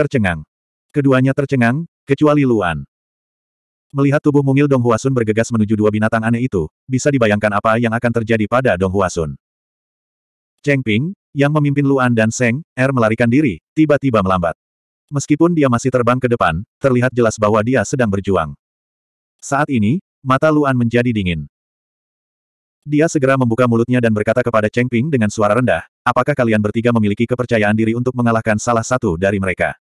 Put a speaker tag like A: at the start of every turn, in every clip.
A: Tercengang. Keduanya tercengang, kecuali Luan. Melihat tubuh mungil Dong Huasun bergegas menuju dua binatang aneh itu, bisa dibayangkan apa yang akan terjadi pada Dong Huasun. Cheng Ping, yang memimpin Luan dan Seng, Er melarikan diri, tiba-tiba melambat. Meskipun dia masih terbang ke depan, terlihat jelas bahwa dia sedang berjuang. Saat ini, mata Luan menjadi dingin. Dia segera membuka mulutnya dan berkata kepada Cheng Ping dengan suara rendah, apakah kalian bertiga memiliki kepercayaan diri untuk mengalahkan salah satu dari mereka?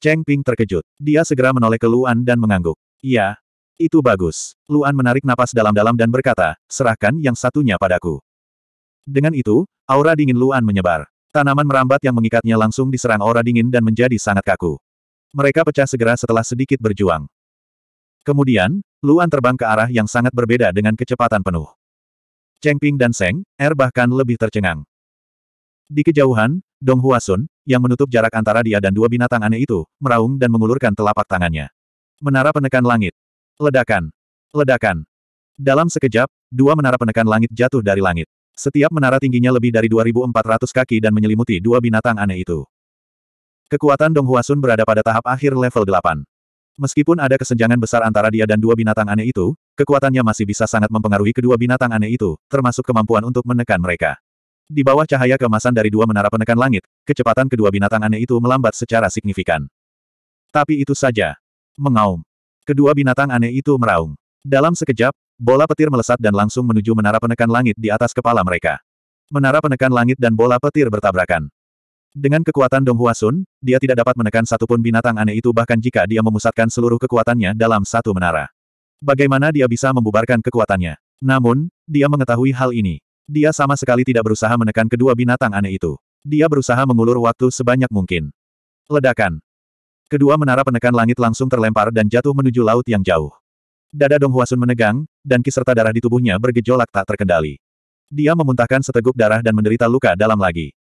A: Cheng Ping terkejut. Dia segera menoleh ke Luan dan mengangguk. "Ya, itu bagus. Luan menarik napas dalam-dalam dan berkata, serahkan yang satunya padaku. Dengan itu, aura dingin Luan menyebar. Tanaman merambat yang mengikatnya langsung diserang aura dingin dan menjadi sangat kaku. Mereka pecah segera setelah sedikit berjuang. Kemudian, Luan terbang ke arah yang sangat berbeda dengan kecepatan penuh. Cheng Ping dan Seng, Er bahkan lebih tercengang. Di kejauhan, Dong Huasun, yang menutup jarak antara dia dan dua binatang aneh itu, meraung dan mengulurkan telapak tangannya. Menara penekan langit. Ledakan. Ledakan. Dalam sekejap, dua menara penekan langit jatuh dari langit. Setiap menara tingginya lebih dari 2.400 kaki dan menyelimuti dua binatang aneh itu. Kekuatan Dong Huasun berada pada tahap akhir level 8. Meskipun ada kesenjangan besar antara dia dan dua binatang aneh itu, kekuatannya masih bisa sangat mempengaruhi kedua binatang aneh itu, termasuk kemampuan untuk menekan mereka. Di bawah cahaya kemasan dari dua menara penekan langit, kecepatan kedua binatang aneh itu melambat secara signifikan. Tapi itu saja. Mengaum. Kedua binatang aneh itu meraung. Dalam sekejap, bola petir melesat dan langsung menuju menara penekan langit di atas kepala mereka. Menara penekan langit dan bola petir bertabrakan. Dengan kekuatan Dong Huasun, dia tidak dapat menekan satupun binatang aneh itu bahkan jika dia memusatkan seluruh kekuatannya dalam satu menara. Bagaimana dia bisa membubarkan kekuatannya? Namun, dia mengetahui hal ini. Dia sama sekali tidak berusaha menekan kedua binatang aneh itu. Dia berusaha mengulur waktu sebanyak mungkin. Ledakan. Kedua menara penekan langit langsung terlempar dan jatuh menuju laut yang jauh. Dada Dong Huasun menegang, dan kiserta darah di tubuhnya bergejolak tak terkendali. Dia memuntahkan seteguk darah dan menderita luka dalam lagi.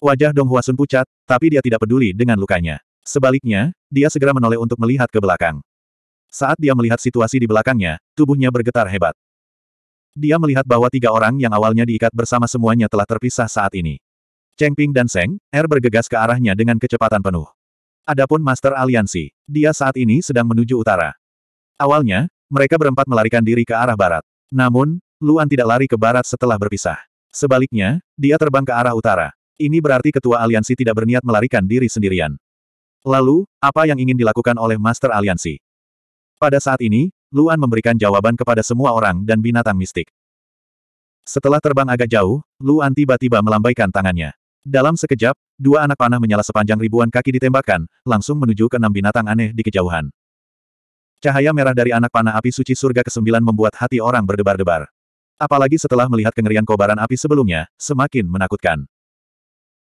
A: Wajah Dong Huasun pucat, tapi dia tidak peduli dengan lukanya. Sebaliknya, dia segera menoleh untuk melihat ke belakang. Saat dia melihat situasi di belakangnya, tubuhnya bergetar hebat. Dia melihat bahwa tiga orang yang awalnya diikat bersama semuanya telah terpisah saat ini. Cheng Ping dan Seng, Er bergegas ke arahnya dengan kecepatan penuh. Adapun Master Aliansi, dia saat ini sedang menuju utara. Awalnya, mereka berempat melarikan diri ke arah barat. Namun, Luan tidak lari ke barat setelah berpisah. Sebaliknya, dia terbang ke arah utara. Ini berarti ketua aliansi tidak berniat melarikan diri sendirian. Lalu, apa yang ingin dilakukan oleh Master Aliansi? Pada saat ini, Luan memberikan jawaban kepada semua orang dan binatang mistik. Setelah terbang agak jauh, Luan tiba-tiba melambaikan tangannya. Dalam sekejap, dua anak panah menyala sepanjang ribuan kaki ditembakkan, langsung menuju ke enam binatang aneh di kejauhan. Cahaya merah dari anak panah api suci surga ke-9 membuat hati orang berdebar-debar. Apalagi setelah melihat kengerian kobaran api sebelumnya, semakin menakutkan.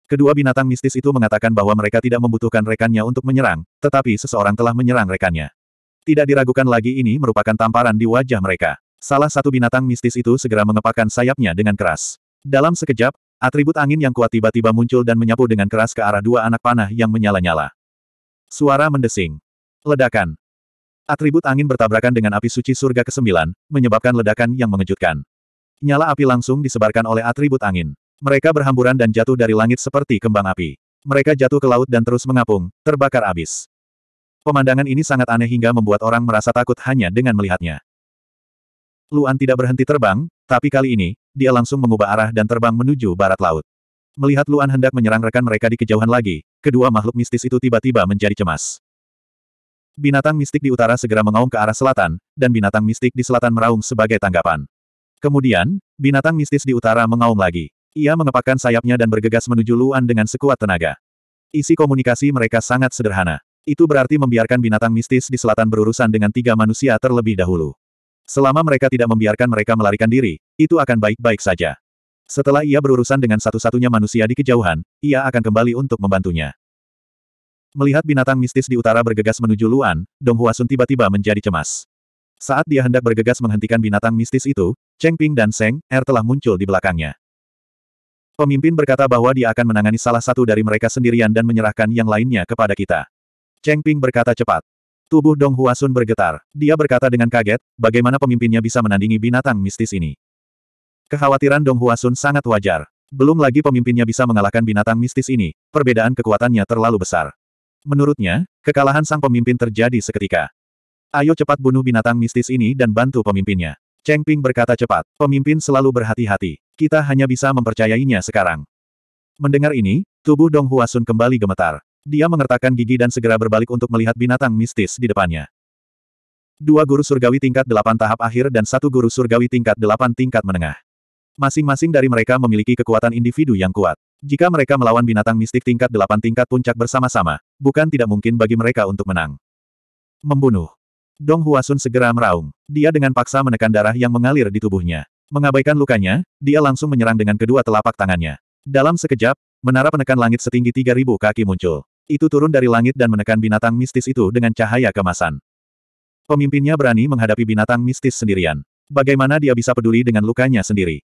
A: Kedua binatang mistis itu mengatakan bahwa mereka tidak membutuhkan rekannya untuk menyerang, tetapi seseorang telah menyerang rekannya. Tidak diragukan lagi ini merupakan tamparan di wajah mereka. Salah satu binatang mistis itu segera mengepakkan sayapnya dengan keras. Dalam sekejap, atribut angin yang kuat tiba-tiba muncul dan menyapu dengan keras ke arah dua anak panah yang menyala-nyala. Suara mendesing. Ledakan. Atribut angin bertabrakan dengan api suci surga ke-9, menyebabkan ledakan yang mengejutkan. Nyala api langsung disebarkan oleh atribut angin. Mereka berhamburan dan jatuh dari langit seperti kembang api. Mereka jatuh ke laut dan terus mengapung, terbakar abis. Pemandangan ini sangat aneh hingga membuat orang merasa takut hanya dengan melihatnya. Luan tidak berhenti terbang, tapi kali ini, dia langsung mengubah arah dan terbang menuju barat laut. Melihat Luan hendak menyerang rekan mereka di kejauhan lagi, kedua makhluk mistis itu tiba-tiba menjadi cemas. Binatang mistik di utara segera mengaum ke arah selatan, dan binatang mistik di selatan meraung sebagai tanggapan. Kemudian, binatang mistis di utara mengaum lagi. Ia mengepakkan sayapnya dan bergegas menuju Luan dengan sekuat tenaga. Isi komunikasi mereka sangat sederhana. Itu berarti membiarkan binatang mistis di selatan berurusan dengan tiga manusia terlebih dahulu. Selama mereka tidak membiarkan mereka melarikan diri, itu akan baik-baik saja. Setelah ia berurusan dengan satu-satunya manusia di kejauhan, ia akan kembali untuk membantunya. Melihat binatang mistis di utara bergegas menuju Luan, Dong Huasun tiba-tiba menjadi cemas. Saat dia hendak bergegas menghentikan binatang mistis itu, Cheng Ping dan Seng Er telah muncul di belakangnya. Pemimpin berkata bahwa dia akan menangani salah satu dari mereka sendirian dan menyerahkan yang lainnya kepada kita. Cheng Ping berkata cepat. Tubuh Dong Huasun bergetar. Dia berkata dengan kaget, bagaimana pemimpinnya bisa menandingi binatang mistis ini. Kekhawatiran Dong Huasun sangat wajar. Belum lagi pemimpinnya bisa mengalahkan binatang mistis ini, perbedaan kekuatannya terlalu besar. Menurutnya, kekalahan sang pemimpin terjadi seketika. Ayo cepat bunuh binatang mistis ini dan bantu pemimpinnya. Cheng Ping berkata cepat, pemimpin selalu berhati-hati. Kita hanya bisa mempercayainya sekarang. Mendengar ini, tubuh Dong Huasun kembali gemetar. Dia mengertakkan gigi dan segera berbalik untuk melihat binatang mistis di depannya. Dua guru surgawi tingkat delapan tahap akhir dan satu guru surgawi tingkat delapan tingkat menengah. Masing-masing dari mereka memiliki kekuatan individu yang kuat. Jika mereka melawan binatang mistik tingkat delapan tingkat puncak bersama-sama, bukan tidak mungkin bagi mereka untuk menang. Membunuh. Dong Huasun segera meraung. Dia dengan paksa menekan darah yang mengalir di tubuhnya. Mengabaikan lukanya, dia langsung menyerang dengan kedua telapak tangannya. Dalam sekejap, menara penekan langit setinggi 3000 kaki muncul. Itu turun dari langit dan menekan binatang mistis itu dengan cahaya kemasan. Pemimpinnya berani menghadapi binatang mistis sendirian. Bagaimana dia bisa peduli dengan lukanya sendiri?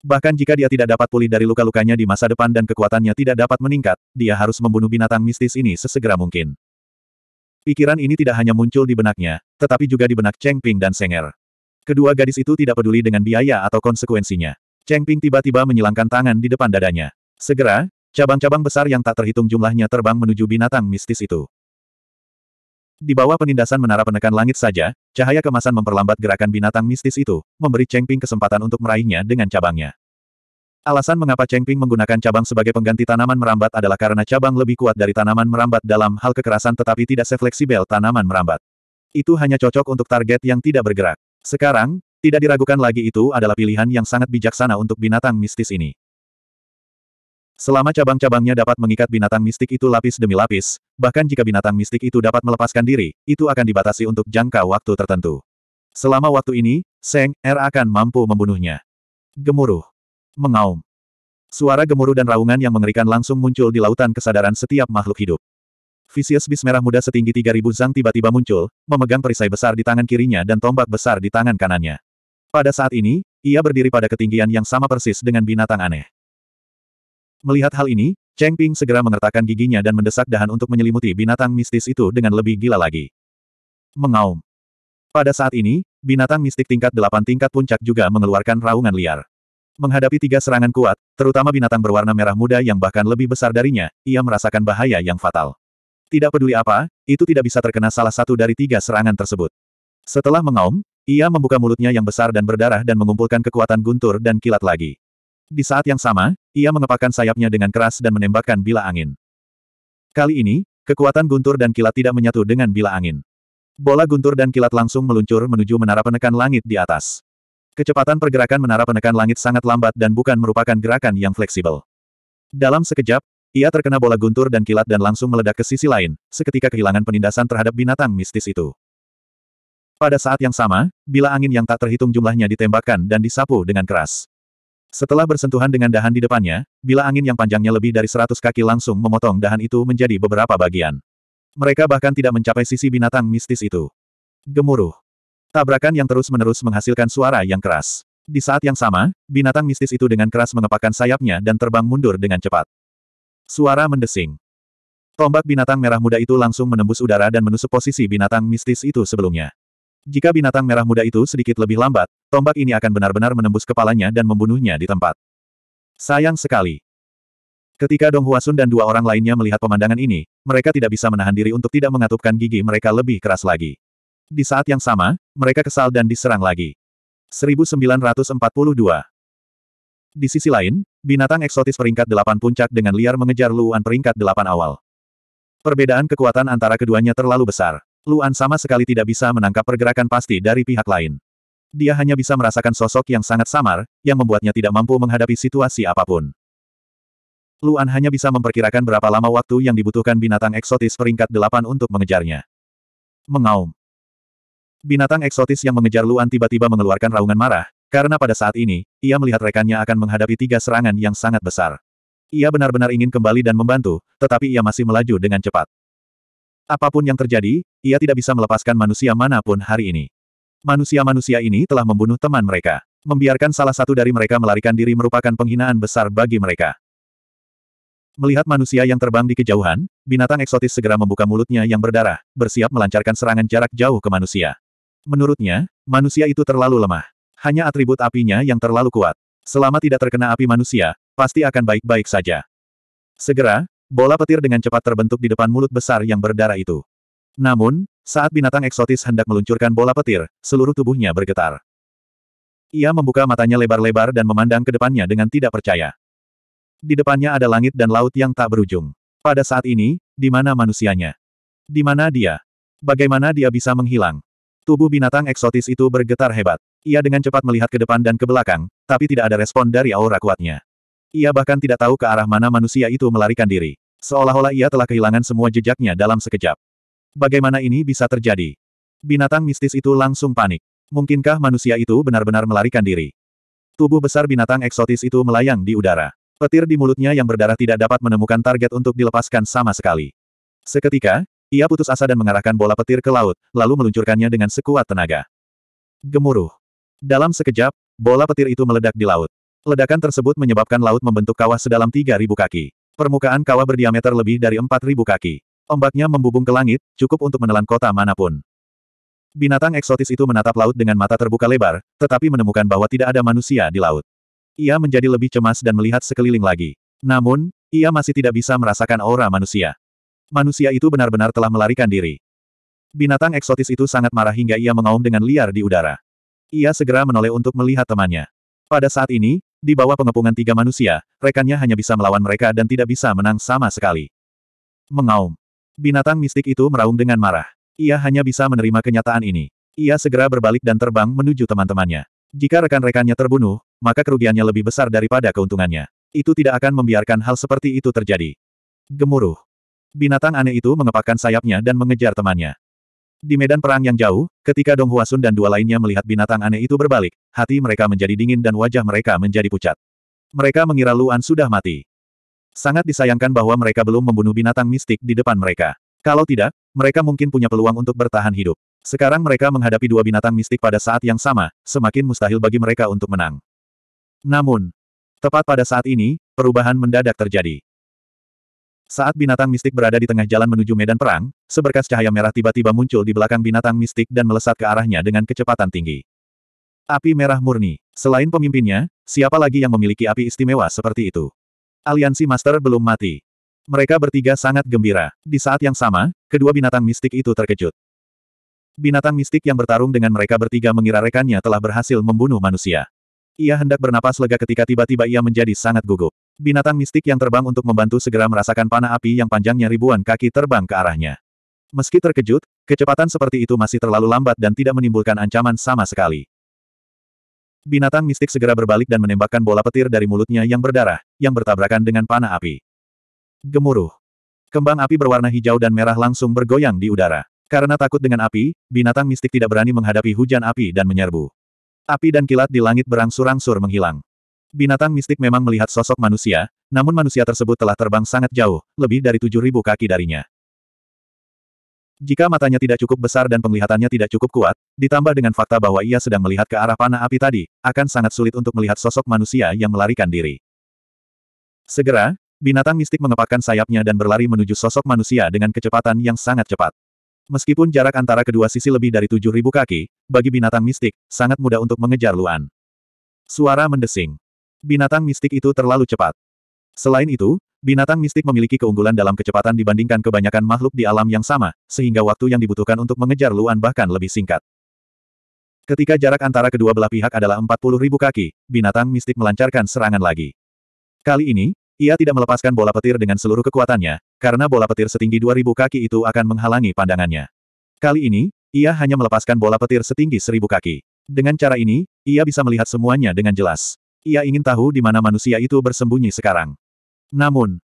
A: Bahkan jika dia tidak dapat pulih dari luka-lukanya di masa depan dan kekuatannya tidak dapat meningkat, dia harus membunuh binatang mistis ini sesegera mungkin. Pikiran ini tidak hanya muncul di benaknya, tetapi juga di benak Cheng Ping dan Senger. Kedua gadis itu tidak peduli dengan biaya atau konsekuensinya. Cheng Ping tiba-tiba menyilangkan tangan di depan dadanya. Segera, Cabang-cabang besar yang tak terhitung jumlahnya terbang menuju binatang mistis itu. Di bawah penindasan menara penekan langit saja, cahaya kemasan memperlambat gerakan binatang mistis itu, memberi Cheng Ping kesempatan untuk meraihnya dengan cabangnya. Alasan mengapa Cheng Ping menggunakan cabang sebagai pengganti tanaman merambat adalah karena cabang lebih kuat dari tanaman merambat dalam hal kekerasan tetapi tidak sefleksibel tanaman merambat. Itu hanya cocok untuk target yang tidak bergerak. Sekarang, tidak diragukan lagi itu adalah pilihan yang sangat bijaksana untuk binatang mistis ini. Selama cabang-cabangnya dapat mengikat binatang mistik itu lapis demi lapis, bahkan jika binatang mistik itu dapat melepaskan diri, itu akan dibatasi untuk jangka waktu tertentu. Selama waktu ini, Seng R er akan mampu membunuhnya. Gemuruh. Mengaum. Suara gemuruh dan raungan yang mengerikan langsung muncul di lautan kesadaran setiap makhluk hidup. Visius bis merah muda setinggi 3000 zang tiba-tiba muncul, memegang perisai besar di tangan kirinya dan tombak besar di tangan kanannya. Pada saat ini, ia berdiri pada ketinggian yang sama persis dengan binatang aneh. Melihat hal ini, Cheng Ping segera mengertakkan giginya dan mendesak dahan untuk menyelimuti binatang mistis itu dengan lebih gila lagi. Mengaum. Pada saat ini, binatang mistik tingkat delapan tingkat puncak juga mengeluarkan raungan liar. Menghadapi tiga serangan kuat, terutama binatang berwarna merah muda yang bahkan lebih besar darinya, ia merasakan bahaya yang fatal. Tidak peduli apa, itu tidak bisa terkena salah satu dari tiga serangan tersebut. Setelah mengaum, ia membuka mulutnya yang besar dan berdarah dan mengumpulkan kekuatan guntur dan kilat lagi. Di saat yang sama, ia mengepakkan sayapnya dengan keras dan menembakkan bila angin. Kali ini, kekuatan guntur dan kilat tidak menyatu dengan bila angin. Bola guntur dan kilat langsung meluncur menuju menara penekan langit di atas. Kecepatan pergerakan menara penekan langit sangat lambat dan bukan merupakan gerakan yang fleksibel. Dalam sekejap, ia terkena bola guntur dan kilat dan langsung meledak ke sisi lain, seketika kehilangan penindasan terhadap binatang mistis itu. Pada saat yang sama, bila angin yang tak terhitung jumlahnya ditembakkan dan disapu dengan keras. Setelah bersentuhan dengan dahan di depannya, bila angin yang panjangnya lebih dari seratus kaki langsung memotong dahan itu menjadi beberapa bagian. Mereka bahkan tidak mencapai sisi binatang mistis itu. Gemuruh. Tabrakan yang terus-menerus menghasilkan suara yang keras. Di saat yang sama, binatang mistis itu dengan keras mengepakkan sayapnya dan terbang mundur dengan cepat. Suara mendesing. Tombak binatang merah muda itu langsung menembus udara dan menusuk posisi binatang mistis itu sebelumnya. Jika binatang merah muda itu sedikit lebih lambat, tombak ini akan benar-benar menembus kepalanya dan membunuhnya di tempat. Sayang sekali. Ketika Dong Huasun dan dua orang lainnya melihat pemandangan ini, mereka tidak bisa menahan diri untuk tidak mengatupkan gigi mereka lebih keras lagi. Di saat yang sama, mereka kesal dan diserang lagi. 1942 Di sisi lain, binatang eksotis peringkat delapan puncak dengan liar mengejar Luan peringkat delapan awal. Perbedaan kekuatan antara keduanya terlalu besar. Luan sama sekali tidak bisa menangkap pergerakan pasti dari pihak lain. Dia hanya bisa merasakan sosok yang sangat samar, yang membuatnya tidak mampu menghadapi situasi apapun. Luan hanya bisa memperkirakan berapa lama waktu yang dibutuhkan binatang eksotis peringkat delapan untuk mengejarnya. Mengaum. Binatang eksotis yang mengejar Luan tiba-tiba mengeluarkan raungan marah, karena pada saat ini, ia melihat rekannya akan menghadapi tiga serangan yang sangat besar. Ia benar-benar ingin kembali dan membantu, tetapi ia masih melaju dengan cepat. Apapun yang terjadi, ia tidak bisa melepaskan manusia manapun hari ini. Manusia-manusia ini telah membunuh teman mereka. Membiarkan salah satu dari mereka melarikan diri merupakan penghinaan besar bagi mereka. Melihat manusia yang terbang di kejauhan, binatang eksotis segera membuka mulutnya yang berdarah, bersiap melancarkan serangan jarak jauh ke manusia. Menurutnya, manusia itu terlalu lemah. Hanya atribut apinya yang terlalu kuat. Selama tidak terkena api manusia, pasti akan baik-baik saja. Segera, bola petir dengan cepat terbentuk di depan mulut besar yang berdarah itu. Namun, saat binatang eksotis hendak meluncurkan bola petir, seluruh tubuhnya bergetar. Ia membuka matanya lebar-lebar dan memandang ke depannya dengan tidak percaya. Di depannya ada langit dan laut yang tak berujung. Pada saat ini, di mana manusianya? Di mana dia? Bagaimana dia bisa menghilang? Tubuh binatang eksotis itu bergetar hebat. Ia dengan cepat melihat ke depan dan ke belakang, tapi tidak ada respon dari aura kuatnya. Ia bahkan tidak tahu ke arah mana manusia itu melarikan diri. Seolah-olah ia telah kehilangan semua jejaknya dalam sekejap. Bagaimana ini bisa terjadi? Binatang mistis itu langsung panik. Mungkinkah manusia itu benar-benar melarikan diri? Tubuh besar binatang eksotis itu melayang di udara. Petir di mulutnya yang berdarah tidak dapat menemukan target untuk dilepaskan sama sekali. Seketika, ia putus asa dan mengarahkan bola petir ke laut, lalu meluncurkannya dengan sekuat tenaga. Gemuruh. Dalam sekejap, bola petir itu meledak di laut. Ledakan tersebut menyebabkan laut membentuk kawah sedalam 3.000 kaki. Permukaan kawah berdiameter lebih dari 4.000 kaki. Ombaknya membubung ke langit, cukup untuk menelan kota manapun. Binatang eksotis itu menatap laut dengan mata terbuka lebar, tetapi menemukan bahwa tidak ada manusia di laut. Ia menjadi lebih cemas dan melihat sekeliling lagi. Namun, ia masih tidak bisa merasakan aura manusia. Manusia itu benar-benar telah melarikan diri. Binatang eksotis itu sangat marah hingga ia mengaum dengan liar di udara. Ia segera menoleh untuk melihat temannya. Pada saat ini, di bawah pengepungan tiga manusia, rekannya hanya bisa melawan mereka dan tidak bisa menang sama sekali. Mengaum. Binatang mistik itu meraung dengan marah. Ia hanya bisa menerima kenyataan ini. Ia segera berbalik dan terbang menuju teman-temannya. Jika rekan-rekannya terbunuh, maka kerugiannya lebih besar daripada keuntungannya. Itu tidak akan membiarkan hal seperti itu terjadi. Gemuruh. Binatang aneh itu mengepakkan sayapnya dan mengejar temannya. Di medan perang yang jauh, ketika Dong Huasun dan dua lainnya melihat binatang aneh itu berbalik, hati mereka menjadi dingin dan wajah mereka menjadi pucat. Mereka mengira Luan sudah mati. Sangat disayangkan bahwa mereka belum membunuh binatang mistik di depan mereka. Kalau tidak, mereka mungkin punya peluang untuk bertahan hidup. Sekarang mereka menghadapi dua binatang mistik pada saat yang sama, semakin mustahil bagi mereka untuk menang. Namun, tepat pada saat ini, perubahan mendadak terjadi. Saat binatang mistik berada di tengah jalan menuju medan perang, seberkas cahaya merah tiba-tiba muncul di belakang binatang mistik dan melesat ke arahnya dengan kecepatan tinggi. Api merah murni. Selain pemimpinnya, siapa lagi yang memiliki api istimewa seperti itu? Aliansi Master belum mati. Mereka bertiga sangat gembira. Di saat yang sama, kedua binatang mistik itu terkejut. Binatang mistik yang bertarung dengan mereka bertiga mengira rekannya telah berhasil membunuh manusia. Ia hendak bernapas lega ketika tiba-tiba ia menjadi sangat gugup. Binatang mistik yang terbang untuk membantu segera merasakan panah api yang panjangnya ribuan kaki terbang ke arahnya. Meski terkejut, kecepatan seperti itu masih terlalu lambat dan tidak menimbulkan ancaman sama sekali. Binatang mistik segera berbalik dan menembakkan bola petir dari mulutnya yang berdarah, yang bertabrakan dengan panah api. Gemuruh. Kembang api berwarna hijau dan merah langsung bergoyang di udara. Karena takut dengan api, binatang mistik tidak berani menghadapi hujan api dan menyerbu. Api dan kilat di langit berangsur-angsur menghilang. Binatang mistik memang melihat sosok manusia, namun manusia tersebut telah terbang sangat jauh, lebih dari 7.000 kaki darinya. Jika matanya tidak cukup besar dan penglihatannya tidak cukup kuat, ditambah dengan fakta bahwa ia sedang melihat ke arah panah api tadi, akan sangat sulit untuk melihat sosok manusia yang melarikan diri. Segera, binatang mistik mengepakkan sayapnya dan berlari menuju sosok manusia dengan kecepatan yang sangat cepat. Meskipun jarak antara kedua sisi lebih dari 7.000 kaki, bagi binatang mistik, sangat mudah untuk mengejar Luan. Suara mendesing. Binatang mistik itu terlalu cepat. Selain itu, binatang mistik memiliki keunggulan dalam kecepatan dibandingkan kebanyakan makhluk di alam yang sama, sehingga waktu yang dibutuhkan untuk mengejar Luan bahkan lebih singkat. Ketika jarak antara kedua belah pihak adalah 40.000 kaki, binatang mistik melancarkan serangan lagi. Kali ini, ia tidak melepaskan bola petir dengan seluruh kekuatannya, karena bola petir setinggi 2000 kaki itu akan menghalangi pandangannya. Kali ini, ia hanya melepaskan bola petir setinggi 1000 kaki. Dengan cara ini, ia bisa melihat semuanya dengan jelas. Ia ingin tahu di mana manusia itu bersembunyi sekarang. Namun,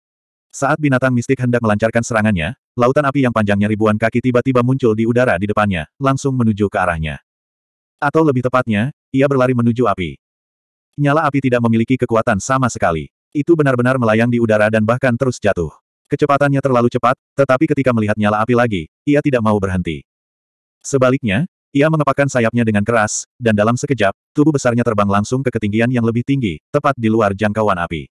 A: saat binatang mistik hendak melancarkan serangannya, lautan api yang panjangnya ribuan kaki tiba-tiba muncul di udara di depannya, langsung menuju ke arahnya. Atau lebih tepatnya, ia berlari menuju api. Nyala api tidak memiliki kekuatan sama sekali. Itu benar-benar melayang di udara dan bahkan terus jatuh. Kecepatannya terlalu cepat, tetapi ketika melihat nyala api lagi, ia tidak mau berhenti. Sebaliknya, ia mengepakkan sayapnya dengan keras, dan dalam sekejap, tubuh besarnya terbang langsung ke ketinggian yang lebih tinggi, tepat di luar jangkauan api.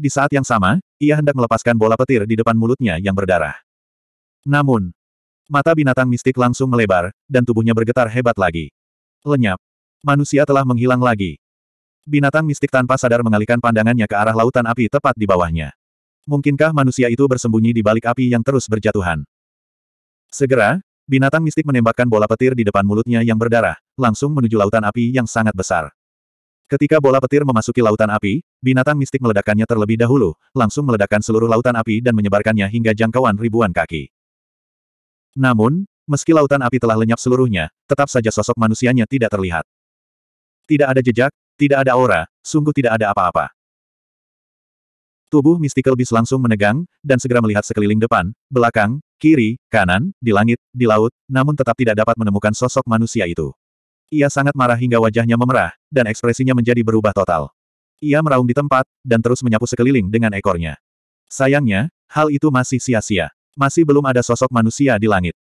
A: Di saat yang sama, ia hendak melepaskan bola petir di depan mulutnya yang berdarah. Namun, mata binatang mistik langsung melebar, dan tubuhnya bergetar hebat lagi. Lenyap. Manusia telah menghilang lagi, Binatang mistik tanpa sadar mengalihkan pandangannya ke arah lautan api tepat di bawahnya. Mungkinkah manusia itu bersembunyi di balik api yang terus berjatuhan? Segera, binatang mistik menembakkan bola petir di depan mulutnya yang berdarah, langsung menuju lautan api yang sangat besar. Ketika bola petir memasuki lautan api, binatang mistik meledakkannya terlebih dahulu, langsung meledakkan seluruh lautan api dan menyebarkannya hingga jangkauan ribuan kaki. Namun, meski lautan api telah lenyap seluruhnya, tetap saja sosok manusianya tidak terlihat. Tidak ada jejak, tidak ada aura, sungguh tidak ada apa-apa. Tubuh Mystical Beast langsung menegang, dan segera melihat sekeliling depan, belakang, kiri, kanan, di langit, di laut, namun tetap tidak dapat menemukan sosok manusia itu. Ia sangat marah hingga wajahnya memerah, dan ekspresinya menjadi berubah total. Ia meraung di tempat, dan terus menyapu sekeliling dengan ekornya. Sayangnya, hal itu masih sia-sia. Masih belum ada sosok manusia di langit.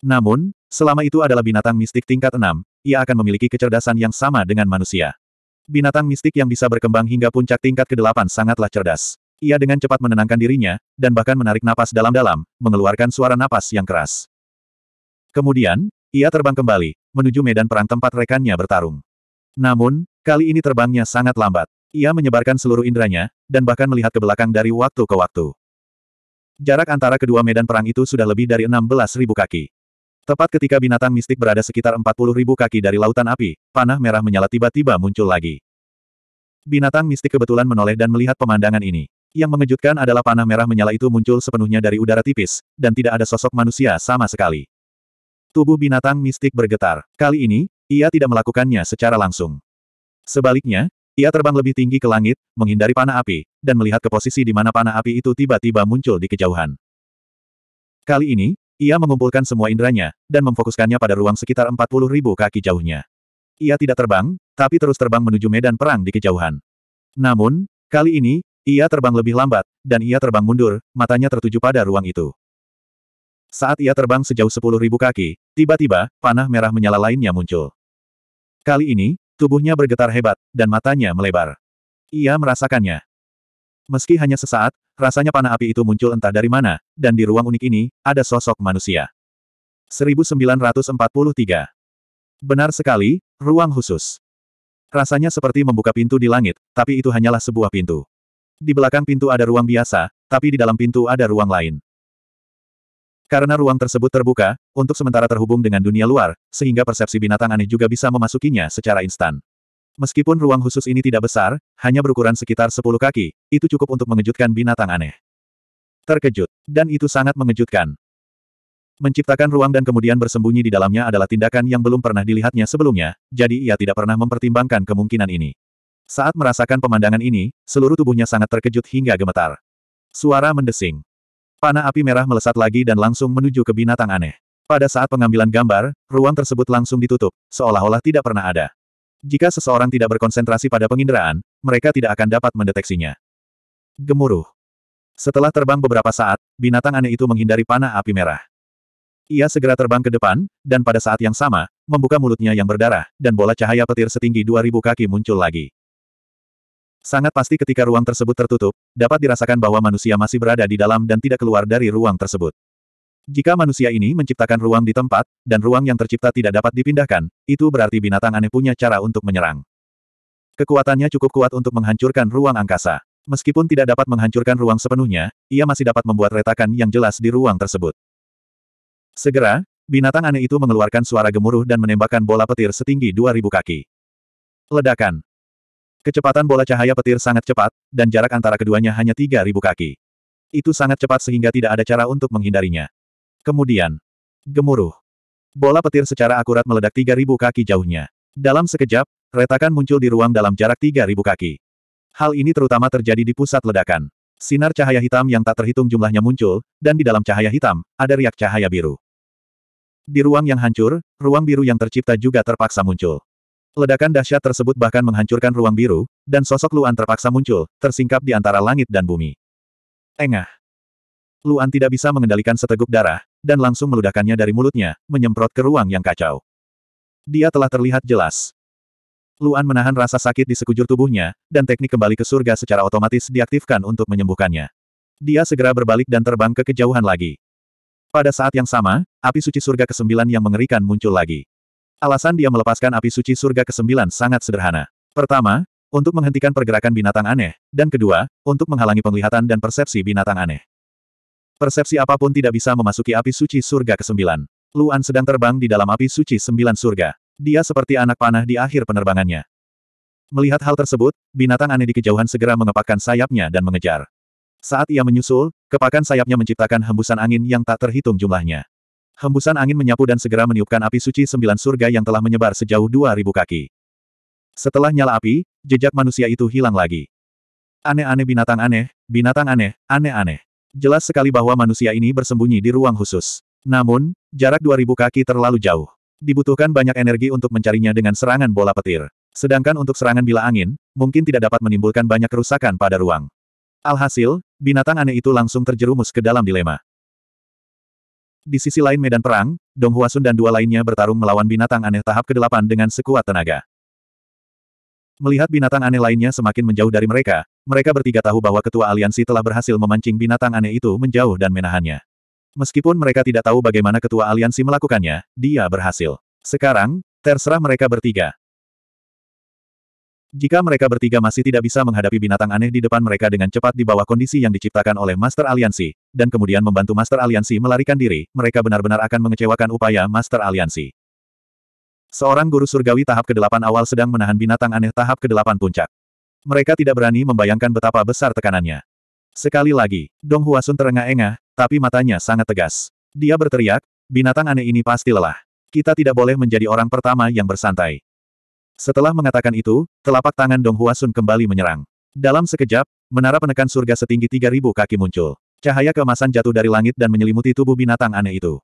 A: Namun, selama itu adalah binatang mistik tingkat 6, ia akan memiliki kecerdasan yang sama dengan manusia. Binatang mistik yang bisa berkembang hingga puncak tingkat ke-8 sangatlah cerdas. Ia dengan cepat menenangkan dirinya, dan bahkan menarik napas dalam-dalam, mengeluarkan suara napas yang keras. Kemudian, ia terbang kembali, menuju medan perang tempat rekannya bertarung. Namun, kali ini terbangnya sangat lambat. Ia menyebarkan seluruh inderanya, dan bahkan melihat ke belakang dari waktu ke waktu. Jarak antara kedua medan perang itu sudah lebih dari 16.000 kaki. Tepat ketika binatang mistik berada sekitar 40 ribu kaki dari lautan api, panah merah menyala tiba-tiba muncul lagi. Binatang mistik kebetulan menoleh dan melihat pemandangan ini. Yang mengejutkan adalah panah merah menyala itu muncul sepenuhnya dari udara tipis, dan tidak ada sosok manusia sama sekali. Tubuh binatang mistik bergetar. Kali ini, ia tidak melakukannya secara langsung. Sebaliknya, ia terbang lebih tinggi ke langit, menghindari panah api, dan melihat ke posisi di mana panah api itu tiba-tiba muncul di kejauhan. Kali ini, ia mengumpulkan semua inderanya, dan memfokuskannya pada ruang sekitar 40 ribu kaki jauhnya. Ia tidak terbang, tapi terus terbang menuju medan perang di kejauhan. Namun, kali ini, ia terbang lebih lambat, dan ia terbang mundur, matanya tertuju pada ruang itu. Saat ia terbang sejauh sepuluh ribu kaki, tiba-tiba, panah merah menyala lainnya muncul. Kali ini, tubuhnya bergetar hebat, dan matanya melebar. Ia merasakannya. Meski hanya sesaat, Rasanya panah api itu muncul entah dari mana, dan di ruang unik ini, ada sosok manusia. 1943. Benar sekali, ruang khusus. Rasanya seperti membuka pintu di langit, tapi itu hanyalah sebuah pintu. Di belakang pintu ada ruang biasa, tapi di dalam pintu ada ruang lain. Karena ruang tersebut terbuka, untuk sementara terhubung dengan dunia luar, sehingga persepsi binatang aneh juga bisa memasukinya secara instan. Meskipun ruang khusus ini tidak besar, hanya berukuran sekitar 10 kaki, itu cukup untuk mengejutkan binatang aneh. Terkejut. Dan itu sangat mengejutkan. Menciptakan ruang dan kemudian bersembunyi di dalamnya adalah tindakan yang belum pernah dilihatnya sebelumnya, jadi ia tidak pernah mempertimbangkan kemungkinan ini. Saat merasakan pemandangan ini, seluruh tubuhnya sangat terkejut hingga gemetar. Suara mendesing. Panah api merah melesat lagi dan langsung menuju ke binatang aneh. Pada saat pengambilan gambar, ruang tersebut langsung ditutup, seolah-olah tidak pernah ada. Jika seseorang tidak berkonsentrasi pada penginderaan, mereka tidak akan dapat mendeteksinya. Gemuruh. Setelah terbang beberapa saat, binatang aneh itu menghindari panah api merah. Ia segera terbang ke depan, dan pada saat yang sama, membuka mulutnya yang berdarah, dan bola cahaya petir setinggi 2000 kaki muncul lagi. Sangat pasti ketika ruang tersebut tertutup, dapat dirasakan bahwa manusia masih berada di dalam dan tidak keluar dari ruang tersebut. Jika manusia ini menciptakan ruang di tempat, dan ruang yang tercipta tidak dapat dipindahkan, itu berarti binatang aneh punya cara untuk menyerang. Kekuatannya cukup kuat untuk menghancurkan ruang angkasa. Meskipun tidak dapat menghancurkan ruang sepenuhnya, ia masih dapat membuat retakan yang jelas di ruang tersebut. Segera, binatang aneh itu mengeluarkan suara gemuruh dan menembakkan bola petir setinggi 2000 kaki. Ledakan. Kecepatan bola cahaya petir sangat cepat, dan jarak antara keduanya hanya 3000 kaki. Itu sangat cepat sehingga tidak ada cara untuk menghindarinya. Kemudian, gemuruh. Bola petir secara akurat meledak 3.000 kaki jauhnya. Dalam sekejap, retakan muncul di ruang dalam jarak 3.000 kaki. Hal ini terutama terjadi di pusat ledakan. Sinar cahaya hitam yang tak terhitung jumlahnya muncul, dan di dalam cahaya hitam, ada riak cahaya biru. Di ruang yang hancur, ruang biru yang tercipta juga terpaksa muncul. Ledakan dahsyat tersebut bahkan menghancurkan ruang biru, dan sosok Luan terpaksa muncul, tersingkap di antara langit dan bumi. Engah. Luan tidak bisa mengendalikan seteguk darah, dan langsung meludahkannya dari mulutnya, menyemprot ke ruang yang kacau. Dia telah terlihat jelas. Luan menahan rasa sakit di sekujur tubuhnya, dan teknik kembali ke surga secara otomatis diaktifkan untuk menyembuhkannya. Dia segera berbalik dan terbang ke kejauhan lagi. Pada saat yang sama, api suci surga ke-9 yang mengerikan muncul lagi. Alasan dia melepaskan api suci surga ke-9 sangat sederhana. Pertama, untuk menghentikan pergerakan binatang aneh, dan kedua, untuk menghalangi penglihatan dan persepsi binatang aneh. Persepsi apapun tidak bisa memasuki api suci surga ke-9. Luan sedang terbang di dalam api suci sembilan surga. Dia seperti anak panah di akhir penerbangannya. Melihat hal tersebut, binatang aneh di kejauhan segera mengepakkan sayapnya dan mengejar. Saat ia menyusul, kepakan sayapnya menciptakan hembusan angin yang tak terhitung jumlahnya. Hembusan angin menyapu dan segera meniupkan api suci sembilan surga yang telah menyebar sejauh dua ribu kaki. Setelah nyala api, jejak manusia itu hilang lagi. Aneh-aneh binatang aneh, binatang aneh, aneh-aneh. Jelas sekali bahwa manusia ini bersembunyi di ruang khusus. Namun, jarak 2000 kaki terlalu jauh. Dibutuhkan banyak energi untuk mencarinya dengan serangan bola petir. Sedangkan untuk serangan bila angin, mungkin tidak dapat menimbulkan banyak kerusakan pada ruang. Alhasil, binatang aneh itu langsung terjerumus ke dalam dilema. Di sisi lain medan perang, Dong Huasun dan dua lainnya bertarung melawan binatang aneh tahap ke-8 dengan sekuat tenaga. Melihat binatang aneh lainnya semakin menjauh dari mereka, mereka bertiga tahu bahwa ketua aliansi telah berhasil memancing binatang aneh itu menjauh dan menahannya. Meskipun mereka tidak tahu bagaimana ketua aliansi melakukannya, dia berhasil. Sekarang, terserah mereka bertiga. Jika mereka bertiga masih tidak bisa menghadapi binatang aneh di depan mereka dengan cepat di bawah kondisi yang diciptakan oleh Master Aliansi, dan kemudian membantu Master Aliansi melarikan diri, mereka benar-benar akan mengecewakan upaya Master Aliansi. Seorang guru surgawi tahap ke-8 awal sedang menahan binatang aneh tahap ke-8 puncak. Mereka tidak berani membayangkan betapa besar tekanannya. Sekali lagi, Dong Huasun terengah-engah, tapi matanya sangat tegas. Dia berteriak, binatang aneh ini pasti lelah. Kita tidak boleh menjadi orang pertama yang bersantai. Setelah mengatakan itu, telapak tangan Dong Huasun kembali menyerang. Dalam sekejap, menara penekan surga setinggi 3000 kaki muncul. Cahaya keemasan jatuh dari langit dan menyelimuti tubuh binatang aneh itu.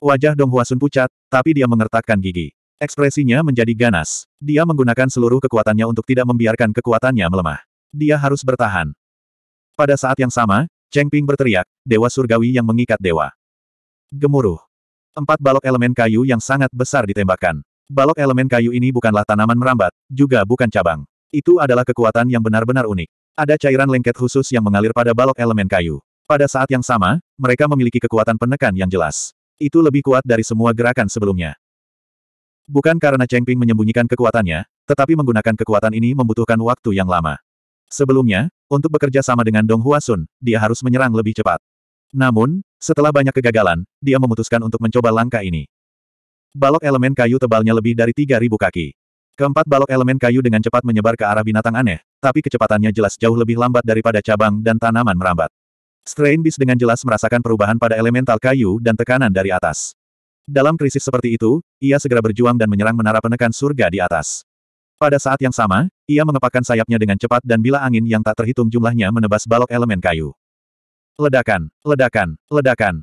A: Wajah Dong Huasun pucat, tapi dia mengertakkan gigi. Ekspresinya menjadi ganas. Dia menggunakan seluruh kekuatannya untuk tidak membiarkan kekuatannya melemah. Dia harus bertahan. Pada saat yang sama, Cheng Ping berteriak, Dewa Surgawi yang mengikat Dewa. Gemuruh. Empat balok elemen kayu yang sangat besar ditembakkan. Balok elemen kayu ini bukanlah tanaman merambat, juga bukan cabang. Itu adalah kekuatan yang benar-benar unik. Ada cairan lengket khusus yang mengalir pada balok elemen kayu. Pada saat yang sama, mereka memiliki kekuatan penekan yang jelas. Itu lebih kuat dari semua gerakan sebelumnya. Bukan karena Cheng Ping menyembunyikan kekuatannya, tetapi menggunakan kekuatan ini membutuhkan waktu yang lama. Sebelumnya, untuk bekerja sama dengan Dong Huasun, dia harus menyerang lebih cepat. Namun, setelah banyak kegagalan, dia memutuskan untuk mencoba langkah ini. Balok elemen kayu tebalnya lebih dari 3.000 kaki. Keempat balok elemen kayu dengan cepat menyebar ke arah binatang aneh, tapi kecepatannya jelas jauh lebih lambat daripada cabang dan tanaman merambat. Strain Beast dengan jelas merasakan perubahan pada elemental kayu dan tekanan dari atas. Dalam krisis seperti itu, ia segera berjuang dan menyerang menara penekan surga di atas. Pada saat yang sama, ia mengepakkan sayapnya dengan cepat dan bila angin yang tak terhitung jumlahnya menebas balok elemen kayu. Ledakan, ledakan, ledakan.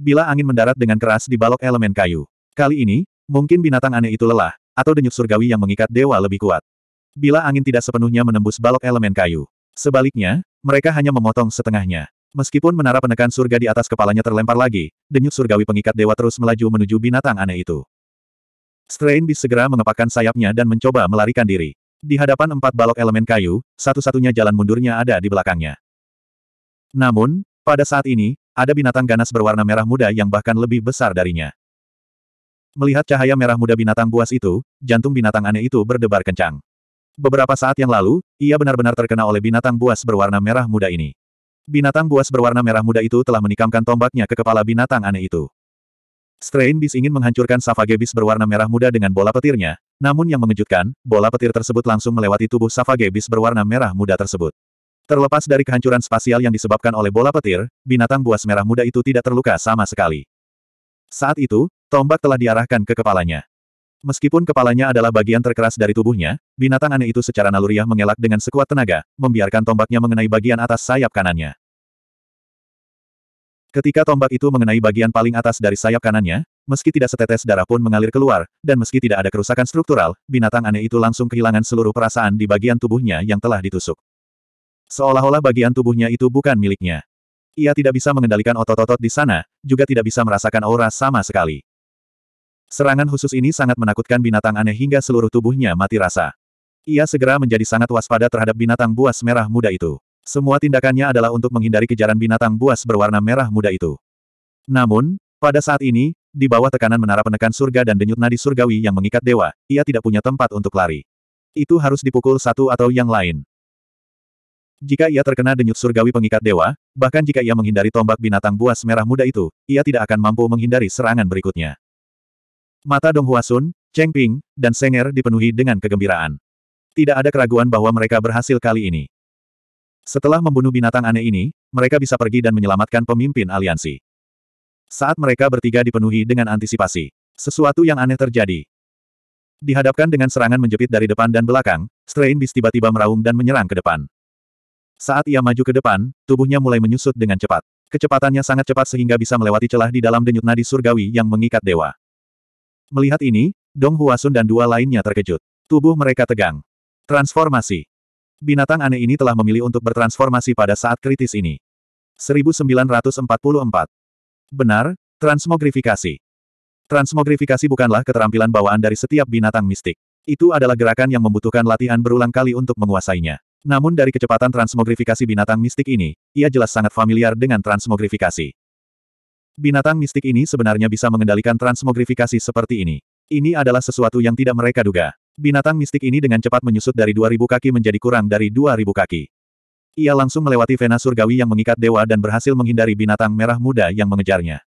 A: Bila angin mendarat dengan keras di balok elemen kayu. Kali ini, mungkin binatang aneh itu lelah, atau denyut surgawi yang mengikat dewa lebih kuat. Bila angin tidak sepenuhnya menembus balok elemen kayu. Sebaliknya, mereka hanya memotong setengahnya. Meskipun menara penekan surga di atas kepalanya terlempar lagi, denyut surgawi pengikat dewa terus melaju menuju binatang aneh itu. Strain Beast segera mengepakkan sayapnya dan mencoba melarikan diri. Di hadapan empat balok elemen kayu, satu-satunya jalan mundurnya ada di belakangnya. Namun, pada saat ini, ada binatang ganas berwarna merah muda yang bahkan lebih besar darinya. Melihat cahaya merah muda binatang buas itu, jantung binatang aneh itu berdebar kencang. Beberapa saat yang lalu, ia benar-benar terkena oleh binatang buas berwarna merah muda ini. Binatang buas berwarna merah muda itu telah menikamkan tombaknya ke kepala binatang aneh itu. Strain bis ingin menghancurkan Savage bis berwarna merah muda dengan bola petirnya, namun yang mengejutkan, bola petir tersebut langsung melewati tubuh Savage bis berwarna merah muda tersebut. Terlepas dari kehancuran spasial yang disebabkan oleh bola petir, binatang buas merah muda itu tidak terluka sama sekali. Saat itu, tombak telah diarahkan ke kepalanya. Meskipun kepalanya adalah bagian terkeras dari tubuhnya, binatang aneh itu secara naluriah mengelak dengan sekuat tenaga, membiarkan tombaknya mengenai bagian atas sayap kanannya. Ketika tombak itu mengenai bagian paling atas dari sayap kanannya, meski tidak setetes darah pun mengalir keluar, dan meski tidak ada kerusakan struktural, binatang aneh itu langsung kehilangan seluruh perasaan di bagian tubuhnya yang telah ditusuk. Seolah-olah bagian tubuhnya itu bukan miliknya. Ia tidak bisa mengendalikan otot-otot di sana, juga tidak bisa merasakan aura sama sekali. Serangan khusus ini sangat menakutkan binatang aneh hingga seluruh tubuhnya mati rasa. Ia segera menjadi sangat waspada terhadap binatang buas merah muda itu. Semua tindakannya adalah untuk menghindari kejaran binatang buas berwarna merah muda itu. Namun, pada saat ini, di bawah tekanan menara penekan surga dan denyut nadi surgawi yang mengikat dewa, ia tidak punya tempat untuk lari. Itu harus dipukul satu atau yang lain. Jika ia terkena denyut surgawi pengikat dewa, bahkan jika ia menghindari tombak binatang buas merah muda itu, ia tidak akan mampu menghindari serangan berikutnya. Mata Dong Huasun, Cheng Ping, dan Senger dipenuhi dengan kegembiraan. Tidak ada keraguan bahwa mereka berhasil kali ini. Setelah membunuh binatang aneh ini, mereka bisa pergi dan menyelamatkan pemimpin aliansi. Saat mereka bertiga dipenuhi dengan antisipasi. Sesuatu yang aneh terjadi. Dihadapkan dengan serangan menjepit dari depan dan belakang, Strain Beast tiba-tiba meraung dan menyerang ke depan. Saat ia maju ke depan, tubuhnya mulai menyusut dengan cepat. Kecepatannya sangat cepat sehingga bisa melewati celah di dalam denyut nadi surgawi yang mengikat dewa. Melihat ini, Dong Huasun dan dua lainnya terkejut. Tubuh mereka tegang. Transformasi. Binatang aneh ini telah memilih untuk bertransformasi pada saat kritis ini. 1944. Benar, transmogrifikasi. Transmogrifikasi bukanlah keterampilan bawaan dari setiap binatang mistik. Itu adalah gerakan yang membutuhkan latihan berulang kali untuk menguasainya. Namun dari kecepatan transmogrifikasi binatang mistik ini, ia jelas sangat familiar dengan transmogrifikasi. Binatang mistik ini sebenarnya bisa mengendalikan transmogrifikasi seperti ini. Ini adalah sesuatu yang tidak mereka duga. Binatang mistik ini dengan cepat menyusut dari 2000 kaki menjadi kurang dari 2000 kaki. Ia langsung melewati vena surgawi yang mengikat dewa dan berhasil menghindari binatang merah muda yang mengejarnya.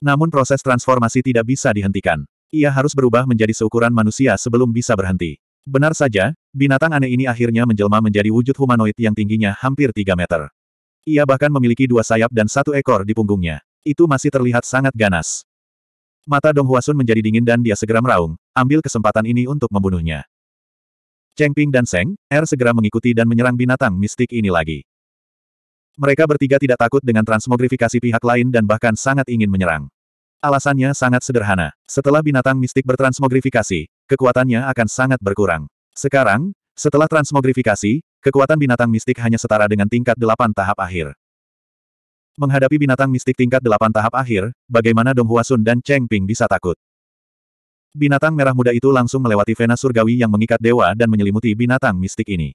A: Namun proses transformasi tidak bisa dihentikan. Ia harus berubah menjadi seukuran manusia sebelum bisa berhenti. Benar saja, binatang aneh ini akhirnya menjelma menjadi wujud humanoid yang tingginya hampir 3 meter. Ia bahkan memiliki dua sayap dan satu ekor di punggungnya. Itu masih terlihat sangat ganas. Mata Dong Huasun menjadi dingin dan dia segera meraung, ambil kesempatan ini untuk membunuhnya. Cheng Ping dan Seng, Er segera mengikuti dan menyerang binatang mistik ini lagi. Mereka bertiga tidak takut dengan transmogrifikasi pihak lain dan bahkan sangat ingin menyerang. Alasannya sangat sederhana. Setelah binatang mistik bertransmogrifikasi, kekuatannya akan sangat berkurang. Sekarang, setelah transmogrifikasi, kekuatan binatang mistik hanya setara dengan tingkat delapan tahap akhir. Menghadapi binatang mistik tingkat delapan tahap akhir, bagaimana Dong Huasun dan Cheng Ping bisa takut? Binatang merah muda itu langsung melewati vena surgawi yang mengikat dewa dan menyelimuti binatang mistik ini.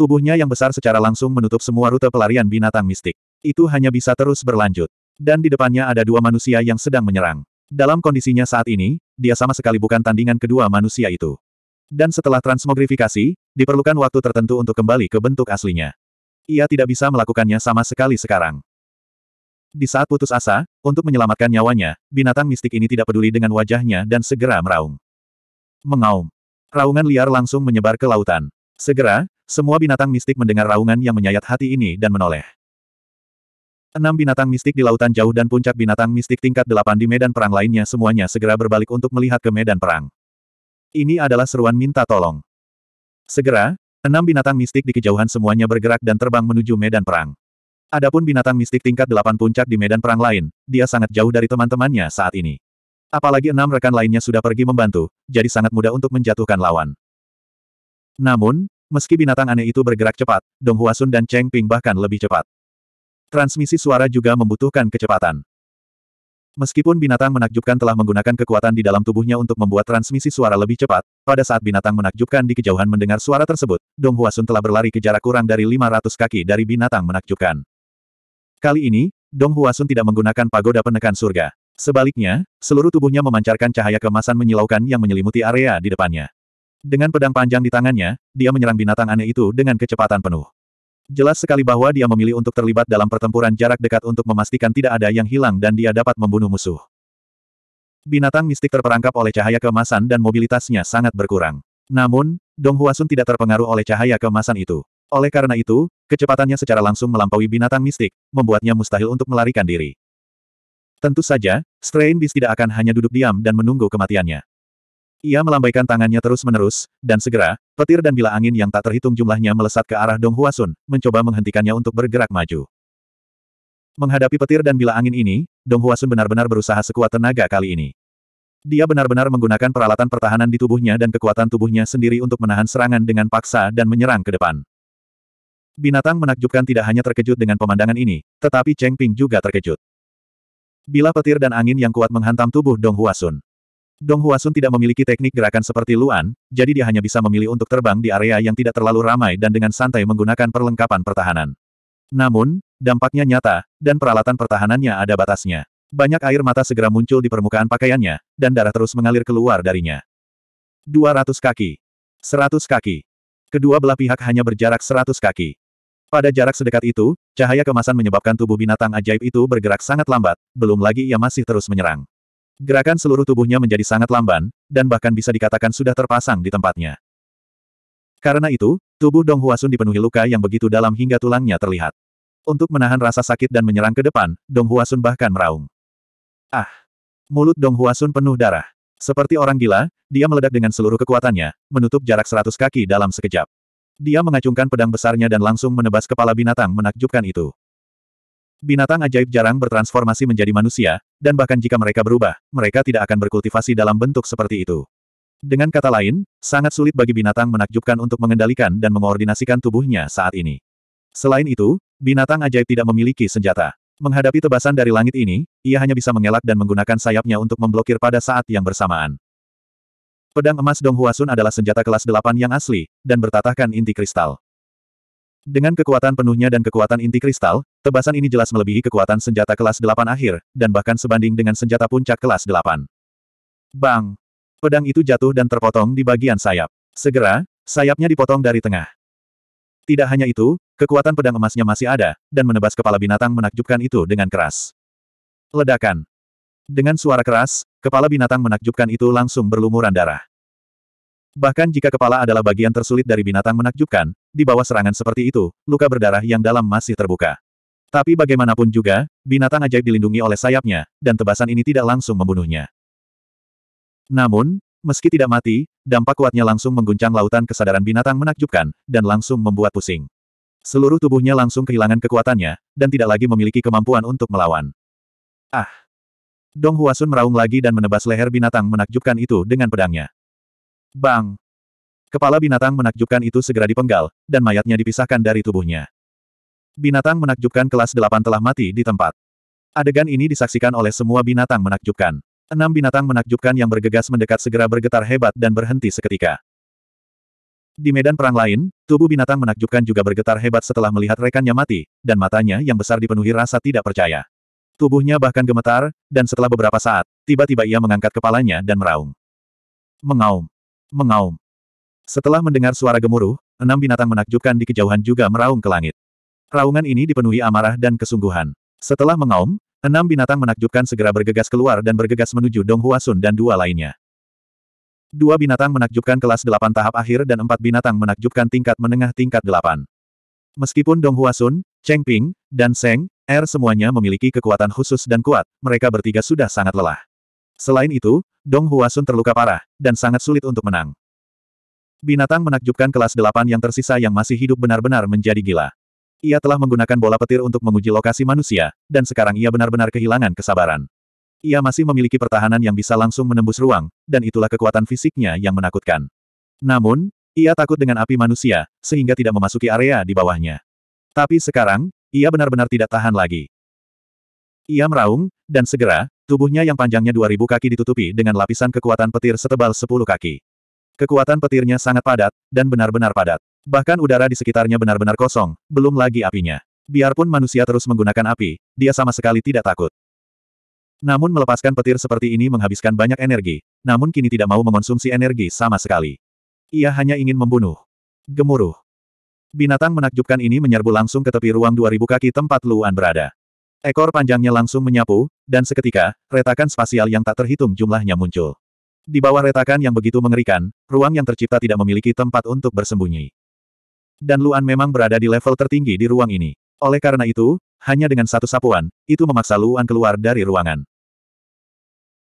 A: Tubuhnya yang besar secara langsung menutup semua rute pelarian binatang mistik. Itu hanya bisa terus berlanjut. Dan di depannya ada dua manusia yang sedang menyerang. Dalam kondisinya saat ini, dia sama sekali bukan tandingan kedua manusia itu. Dan setelah transmogrifikasi, diperlukan waktu tertentu untuk kembali ke bentuk aslinya. Ia tidak bisa melakukannya sama sekali sekarang. Di saat putus asa, untuk menyelamatkan nyawanya, binatang mistik ini tidak peduli dengan wajahnya dan segera meraung. Mengaum. Raungan liar langsung menyebar ke lautan. Segera, semua binatang mistik mendengar raungan yang menyayat hati ini dan menoleh. Enam binatang mistik di lautan jauh dan puncak binatang mistik tingkat delapan di medan perang lainnya semuanya segera berbalik untuk melihat ke medan perang. Ini adalah seruan minta tolong. Segera, enam binatang mistik di kejauhan semuanya bergerak dan terbang menuju medan perang. Adapun binatang mistik tingkat 8 puncak di medan perang lain, dia sangat jauh dari teman-temannya saat ini. Apalagi enam rekan lainnya sudah pergi membantu, jadi sangat mudah untuk menjatuhkan lawan. Namun, meski binatang aneh itu bergerak cepat, Dong Huasun dan Cheng Ping bahkan lebih cepat. Transmisi suara juga membutuhkan kecepatan. Meskipun binatang menakjubkan telah menggunakan kekuatan di dalam tubuhnya untuk membuat transmisi suara lebih cepat, pada saat binatang menakjubkan di kejauhan mendengar suara tersebut, Dong Huasun telah berlari ke jarak kurang dari 500 kaki dari binatang menakjubkan. Kali ini, Dong Huasun tidak menggunakan pagoda penekan surga. Sebaliknya, seluruh tubuhnya memancarkan cahaya kemasan menyilaukan yang menyelimuti area di depannya. Dengan pedang panjang di tangannya, dia menyerang binatang aneh itu dengan kecepatan penuh. Jelas sekali bahwa dia memilih untuk terlibat dalam pertempuran jarak dekat untuk memastikan tidak ada yang hilang dan dia dapat membunuh musuh. Binatang mistik terperangkap oleh cahaya kemasan dan mobilitasnya sangat berkurang. Namun, Dong Huasun tidak terpengaruh oleh cahaya kemasan itu. Oleh karena itu, kecepatannya secara langsung melampaui binatang mistik, membuatnya mustahil untuk melarikan diri. Tentu saja, Strain Beast tidak akan hanya duduk diam dan menunggu kematiannya. Ia melambaikan tangannya terus-menerus, dan segera, petir dan bila angin yang tak terhitung jumlahnya melesat ke arah Dong Huasun, mencoba menghentikannya untuk bergerak maju. Menghadapi petir dan bila angin ini, Dong Huasun benar-benar berusaha sekuat tenaga kali ini. Dia benar-benar menggunakan peralatan pertahanan di tubuhnya dan kekuatan tubuhnya sendiri untuk menahan serangan dengan paksa dan menyerang ke depan. Binatang menakjubkan tidak hanya terkejut dengan pemandangan ini, tetapi Cheng Ping juga terkejut. Bila petir dan angin yang kuat menghantam tubuh Dong Huasun. Dong Huasun tidak memiliki teknik gerakan seperti Luan, jadi dia hanya bisa memilih untuk terbang di area yang tidak terlalu ramai dan dengan santai menggunakan perlengkapan pertahanan. Namun, dampaknya nyata, dan peralatan pertahanannya ada batasnya. Banyak air mata segera muncul di permukaan pakaiannya, dan darah terus mengalir keluar darinya. 200 kaki. 100 kaki. Kedua belah pihak hanya berjarak 100 kaki. Pada jarak sedekat itu, cahaya kemasan menyebabkan tubuh binatang ajaib itu bergerak sangat lambat, belum lagi ia masih terus menyerang. Gerakan seluruh tubuhnya menjadi sangat lamban, dan bahkan bisa dikatakan sudah terpasang di tempatnya. Karena itu, tubuh Dong Huasun dipenuhi luka yang begitu dalam hingga tulangnya terlihat. Untuk menahan rasa sakit dan menyerang ke depan, Dong Huasun bahkan meraung. Ah! Mulut Dong Huasun penuh darah. Seperti orang gila, dia meledak dengan seluruh kekuatannya, menutup jarak seratus kaki dalam sekejap. Dia mengacungkan pedang besarnya dan langsung menebas kepala binatang menakjubkan itu. Binatang ajaib jarang bertransformasi menjadi manusia, dan bahkan jika mereka berubah, mereka tidak akan berkultivasi dalam bentuk seperti itu. Dengan kata lain, sangat sulit bagi binatang menakjubkan untuk mengendalikan dan mengoordinasikan tubuhnya saat ini. Selain itu, binatang ajaib tidak memiliki senjata. Menghadapi tebasan dari langit ini, ia hanya bisa mengelak dan menggunakan sayapnya untuk memblokir pada saat yang bersamaan. Pedang emas Dong Huasun adalah senjata kelas delapan yang asli, dan bertatahkan inti kristal. Dengan kekuatan penuhnya dan kekuatan inti kristal, tebasan ini jelas melebihi kekuatan senjata kelas delapan akhir, dan bahkan sebanding dengan senjata puncak kelas delapan. Bang! Pedang itu jatuh dan terpotong di bagian sayap. Segera, sayapnya dipotong dari tengah. Tidak hanya itu, kekuatan pedang emasnya masih ada, dan menebas kepala binatang menakjubkan itu dengan keras. Ledakan. Dengan suara keras, kepala binatang menakjubkan itu langsung berlumuran darah. Bahkan jika kepala adalah bagian tersulit dari binatang menakjubkan, di bawah serangan seperti itu, luka berdarah yang dalam masih terbuka. Tapi bagaimanapun juga, binatang ajaib dilindungi oleh sayapnya, dan tebasan ini tidak langsung membunuhnya. Namun, meski tidak mati, dampak kuatnya langsung mengguncang lautan kesadaran binatang menakjubkan, dan langsung membuat pusing. Seluruh tubuhnya langsung kehilangan kekuatannya, dan tidak lagi memiliki kemampuan untuk melawan. Ah! Dong Huasun meraung lagi dan menebas leher binatang menakjubkan itu dengan pedangnya. Bang! Kepala binatang menakjubkan itu segera dipenggal, dan mayatnya dipisahkan dari tubuhnya. Binatang menakjubkan kelas 8 telah mati di tempat. Adegan ini disaksikan oleh semua binatang menakjubkan. Enam binatang menakjubkan yang bergegas mendekat segera bergetar hebat dan berhenti seketika. Di medan perang lain, tubuh binatang menakjubkan juga bergetar hebat setelah melihat rekannya mati, dan matanya yang besar dipenuhi rasa tidak percaya. Tubuhnya bahkan gemetar, dan setelah beberapa saat, tiba-tiba ia mengangkat kepalanya dan meraung. Mengaum. Mengaum. Setelah mendengar suara gemuruh, enam binatang menakjubkan di kejauhan juga meraung ke langit. Raungan ini dipenuhi amarah dan kesungguhan. Setelah mengaum, enam binatang menakjubkan segera bergegas keluar dan bergegas menuju Dong Huasun dan dua lainnya. Dua binatang menakjubkan kelas delapan tahap akhir dan empat binatang menakjubkan tingkat menengah tingkat delapan. Meskipun Dong Huasun, Cheng Ping, dan Seng, Er semuanya memiliki kekuatan khusus dan kuat, mereka bertiga sudah sangat lelah. Selain itu, Dong Huasun terluka parah, dan sangat sulit untuk menang. Binatang menakjubkan kelas 8 yang tersisa yang masih hidup benar-benar menjadi gila. Ia telah menggunakan bola petir untuk menguji lokasi manusia, dan sekarang ia benar-benar kehilangan kesabaran. Ia masih memiliki pertahanan yang bisa langsung menembus ruang, dan itulah kekuatan fisiknya yang menakutkan. Namun, ia takut dengan api manusia, sehingga tidak memasuki area di bawahnya. Tapi sekarang, ia benar-benar tidak tahan lagi. Ia meraung, dan segera, Tubuhnya yang panjangnya 2000 kaki ditutupi dengan lapisan kekuatan petir setebal 10 kaki. Kekuatan petirnya sangat padat, dan benar-benar padat. Bahkan udara di sekitarnya benar-benar kosong, belum lagi apinya. Biarpun manusia terus menggunakan api, dia sama sekali tidak takut. Namun melepaskan petir seperti ini menghabiskan banyak energi, namun kini tidak mau mengonsumsi energi sama sekali. Ia hanya ingin membunuh. Gemuruh. Binatang menakjubkan ini menyerbu langsung ke tepi ruang 2000 kaki tempat Luan berada. Ekor panjangnya langsung menyapu, dan seketika, retakan spasial yang tak terhitung jumlahnya muncul. Di bawah retakan yang begitu mengerikan, ruang yang tercipta tidak memiliki tempat untuk bersembunyi. Dan Luan memang berada di level tertinggi di ruang ini. Oleh karena itu, hanya dengan satu sapuan, itu memaksa Luan keluar dari ruangan.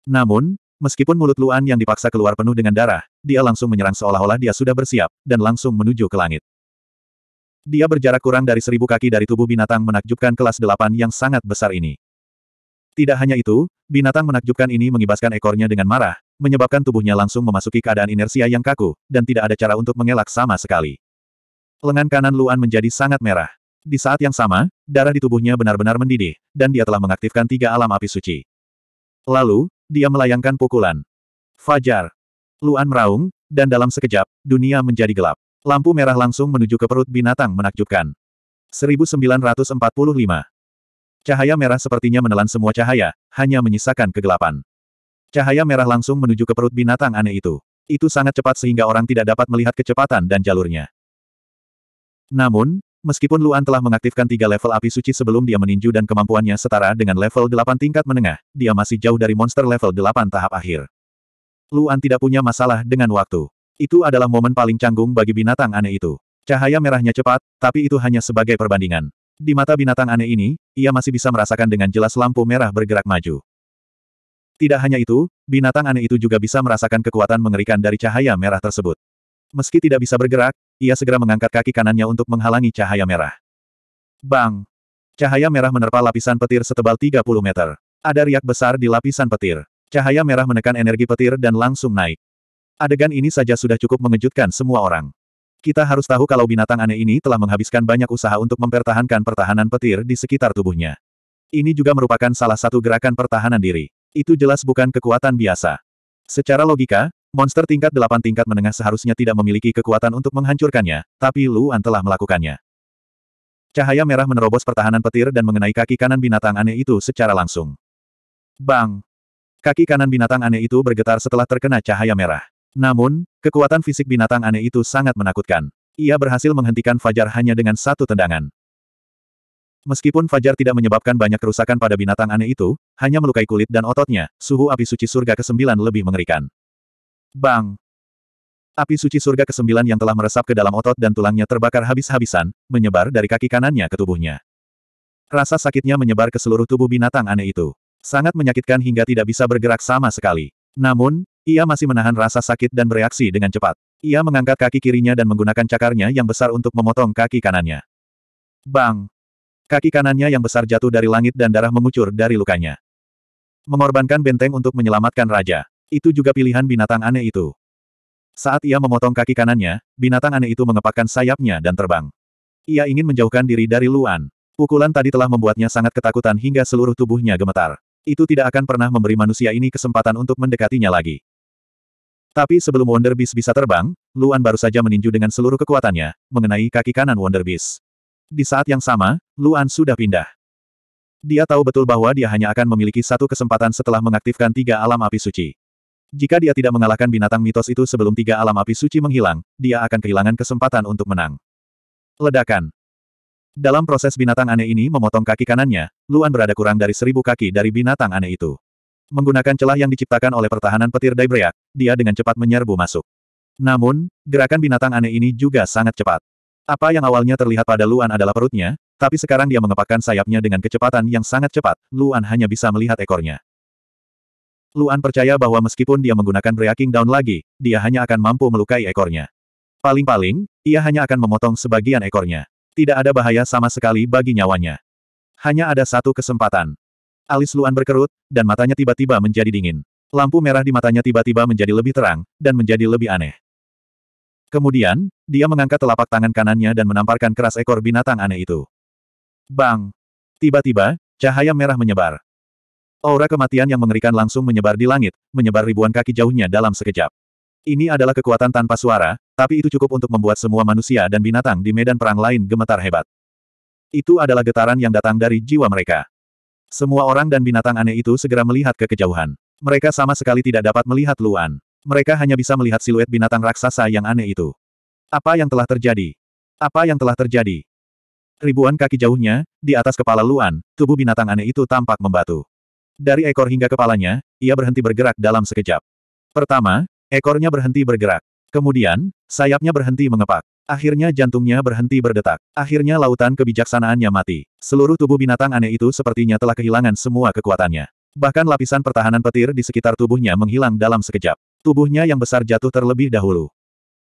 A: Namun, meskipun mulut Luan yang dipaksa keluar penuh dengan darah, dia langsung menyerang seolah-olah dia sudah bersiap, dan langsung menuju ke langit. Dia berjarak kurang dari seribu kaki dari tubuh binatang menakjubkan kelas delapan yang sangat besar ini. Tidak hanya itu, binatang menakjubkan ini mengibaskan ekornya dengan marah, menyebabkan tubuhnya langsung memasuki keadaan inersia yang kaku, dan tidak ada cara untuk mengelak sama sekali. Lengan kanan Luan menjadi sangat merah. Di saat yang sama, darah di tubuhnya benar-benar mendidih, dan dia telah mengaktifkan tiga alam api suci. Lalu, dia melayangkan pukulan. Fajar. Luan meraung, dan dalam sekejap, dunia menjadi gelap. Lampu merah langsung menuju ke perut binatang menakjubkan. 1945 Cahaya merah sepertinya menelan semua cahaya, hanya menyisakan kegelapan. Cahaya merah langsung menuju ke perut binatang aneh itu. Itu sangat cepat sehingga orang tidak dapat melihat kecepatan dan jalurnya. Namun, meskipun Luan telah mengaktifkan tiga level api suci sebelum dia meninju dan kemampuannya setara dengan level 8 tingkat menengah, dia masih jauh dari monster level 8 tahap akhir. Luan tidak punya masalah dengan waktu. Itu adalah momen paling canggung bagi binatang aneh itu. Cahaya merahnya cepat, tapi itu hanya sebagai perbandingan. Di mata binatang aneh ini, ia masih bisa merasakan dengan jelas lampu merah bergerak maju. Tidak hanya itu, binatang aneh itu juga bisa merasakan kekuatan mengerikan dari cahaya merah tersebut. Meski tidak bisa bergerak, ia segera mengangkat kaki kanannya untuk menghalangi cahaya merah. Bang! Cahaya merah menerpa lapisan petir setebal 30 meter. Ada riak besar di lapisan petir. Cahaya merah menekan energi petir dan langsung naik. Adegan ini saja sudah cukup mengejutkan semua orang. Kita harus tahu kalau binatang aneh ini telah menghabiskan banyak usaha untuk mempertahankan pertahanan petir di sekitar tubuhnya. Ini juga merupakan salah satu gerakan pertahanan diri. Itu jelas bukan kekuatan biasa. Secara logika, monster tingkat delapan tingkat menengah seharusnya tidak memiliki kekuatan untuk menghancurkannya, tapi Luan telah melakukannya. Cahaya merah menerobos pertahanan petir dan mengenai kaki kanan binatang aneh itu secara langsung. Bang! Kaki kanan binatang aneh itu bergetar setelah terkena cahaya merah. Namun, kekuatan fisik binatang aneh itu sangat menakutkan. Ia berhasil menghentikan Fajar hanya dengan satu tendangan. Meskipun Fajar tidak menyebabkan banyak kerusakan pada binatang aneh itu, hanya melukai kulit dan ototnya, suhu api suci surga ke-9 lebih mengerikan. Bang! Api suci surga ke-9 yang telah meresap ke dalam otot dan tulangnya terbakar habis-habisan, menyebar dari kaki kanannya ke tubuhnya. Rasa sakitnya menyebar ke seluruh tubuh binatang aneh itu. Sangat menyakitkan hingga tidak bisa bergerak sama sekali. Namun, ia masih menahan rasa sakit dan bereaksi dengan cepat. Ia mengangkat kaki kirinya dan menggunakan cakarnya yang besar untuk memotong kaki kanannya. Bang! Kaki kanannya yang besar jatuh dari langit dan darah mengucur dari lukanya. Mengorbankan benteng untuk menyelamatkan raja. Itu juga pilihan binatang aneh itu. Saat ia memotong kaki kanannya, binatang aneh itu mengepakkan sayapnya dan terbang. Ia ingin menjauhkan diri dari Luan. Pukulan tadi telah membuatnya sangat ketakutan hingga seluruh tubuhnya gemetar. Itu tidak akan pernah memberi manusia ini kesempatan untuk mendekatinya lagi. Tapi sebelum Wonder Beast bisa terbang, Luan baru saja meninju dengan seluruh kekuatannya, mengenai kaki kanan Wonder Beast. Di saat yang sama, Luan sudah pindah. Dia tahu betul bahwa dia hanya akan memiliki satu kesempatan setelah mengaktifkan tiga alam api suci. Jika dia tidak mengalahkan binatang mitos itu sebelum tiga alam api suci menghilang, dia akan kehilangan kesempatan untuk menang. Ledakan. Dalam proses binatang aneh ini memotong kaki kanannya, Luan berada kurang dari seribu kaki dari binatang aneh itu. Menggunakan celah yang diciptakan oleh pertahanan petir Daibreak, dia dengan cepat menyerbu masuk. Namun, gerakan binatang aneh ini juga sangat cepat. Apa yang awalnya terlihat pada Luan adalah perutnya, tapi sekarang dia mengepakkan sayapnya dengan kecepatan yang sangat cepat, Luan hanya bisa melihat ekornya. Luan percaya bahwa meskipun dia menggunakan breaking down lagi, dia hanya akan mampu melukai ekornya. Paling-paling, ia hanya akan memotong sebagian ekornya. Tidak ada bahaya sama sekali bagi nyawanya. Hanya ada satu kesempatan. Alis Luan berkerut, dan matanya tiba-tiba menjadi dingin. Lampu merah di matanya tiba-tiba menjadi lebih terang, dan menjadi lebih aneh. Kemudian, dia mengangkat telapak tangan kanannya dan menamparkan keras ekor binatang aneh itu. Bang! Tiba-tiba, cahaya merah menyebar. Aura kematian yang mengerikan langsung menyebar di langit, menyebar ribuan kaki jauhnya dalam sekejap. Ini adalah kekuatan tanpa suara, tapi itu cukup untuk membuat semua manusia dan binatang di medan perang lain gemetar hebat. Itu adalah getaran yang datang dari jiwa mereka. Semua orang dan binatang aneh itu segera melihat ke kejauhan. Mereka sama sekali tidak dapat melihat Luan. Mereka hanya bisa melihat siluet binatang raksasa yang aneh itu. Apa yang telah terjadi? Apa yang telah terjadi? Ribuan kaki jauhnya, di atas kepala Luan, tubuh binatang aneh itu tampak membatu. Dari ekor hingga kepalanya, ia berhenti bergerak dalam sekejap. Pertama, ekornya berhenti bergerak. Kemudian, sayapnya berhenti mengepak. Akhirnya jantungnya berhenti berdetak. Akhirnya lautan kebijaksanaannya mati. Seluruh tubuh binatang aneh itu sepertinya telah kehilangan semua kekuatannya. Bahkan lapisan pertahanan petir di sekitar tubuhnya menghilang dalam sekejap. Tubuhnya yang besar jatuh terlebih dahulu.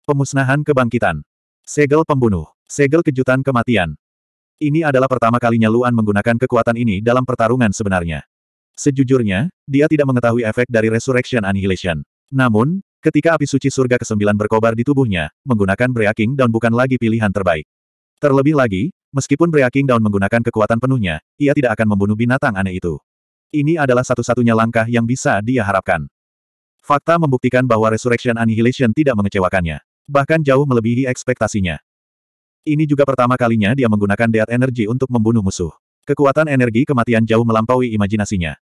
A: Pemusnahan kebangkitan. Segel pembunuh. Segel kejutan kematian. Ini adalah pertama kalinya Luan menggunakan kekuatan ini dalam pertarungan sebenarnya. Sejujurnya, dia tidak mengetahui efek dari Resurrection Annihilation. Namun, ketika api suci surga ke-9 berkobar di tubuhnya, menggunakan Breaking Down bukan lagi pilihan terbaik. Terlebih lagi, meskipun Breaking Down menggunakan kekuatan penuhnya, ia tidak akan membunuh binatang aneh itu. Ini adalah satu-satunya langkah yang bisa dia harapkan. Fakta membuktikan bahwa Resurrection Annihilation tidak mengecewakannya. Bahkan jauh melebihi ekspektasinya. Ini juga pertama kalinya dia menggunakan Death Energy untuk membunuh musuh. Kekuatan energi kematian jauh melampaui imajinasinya.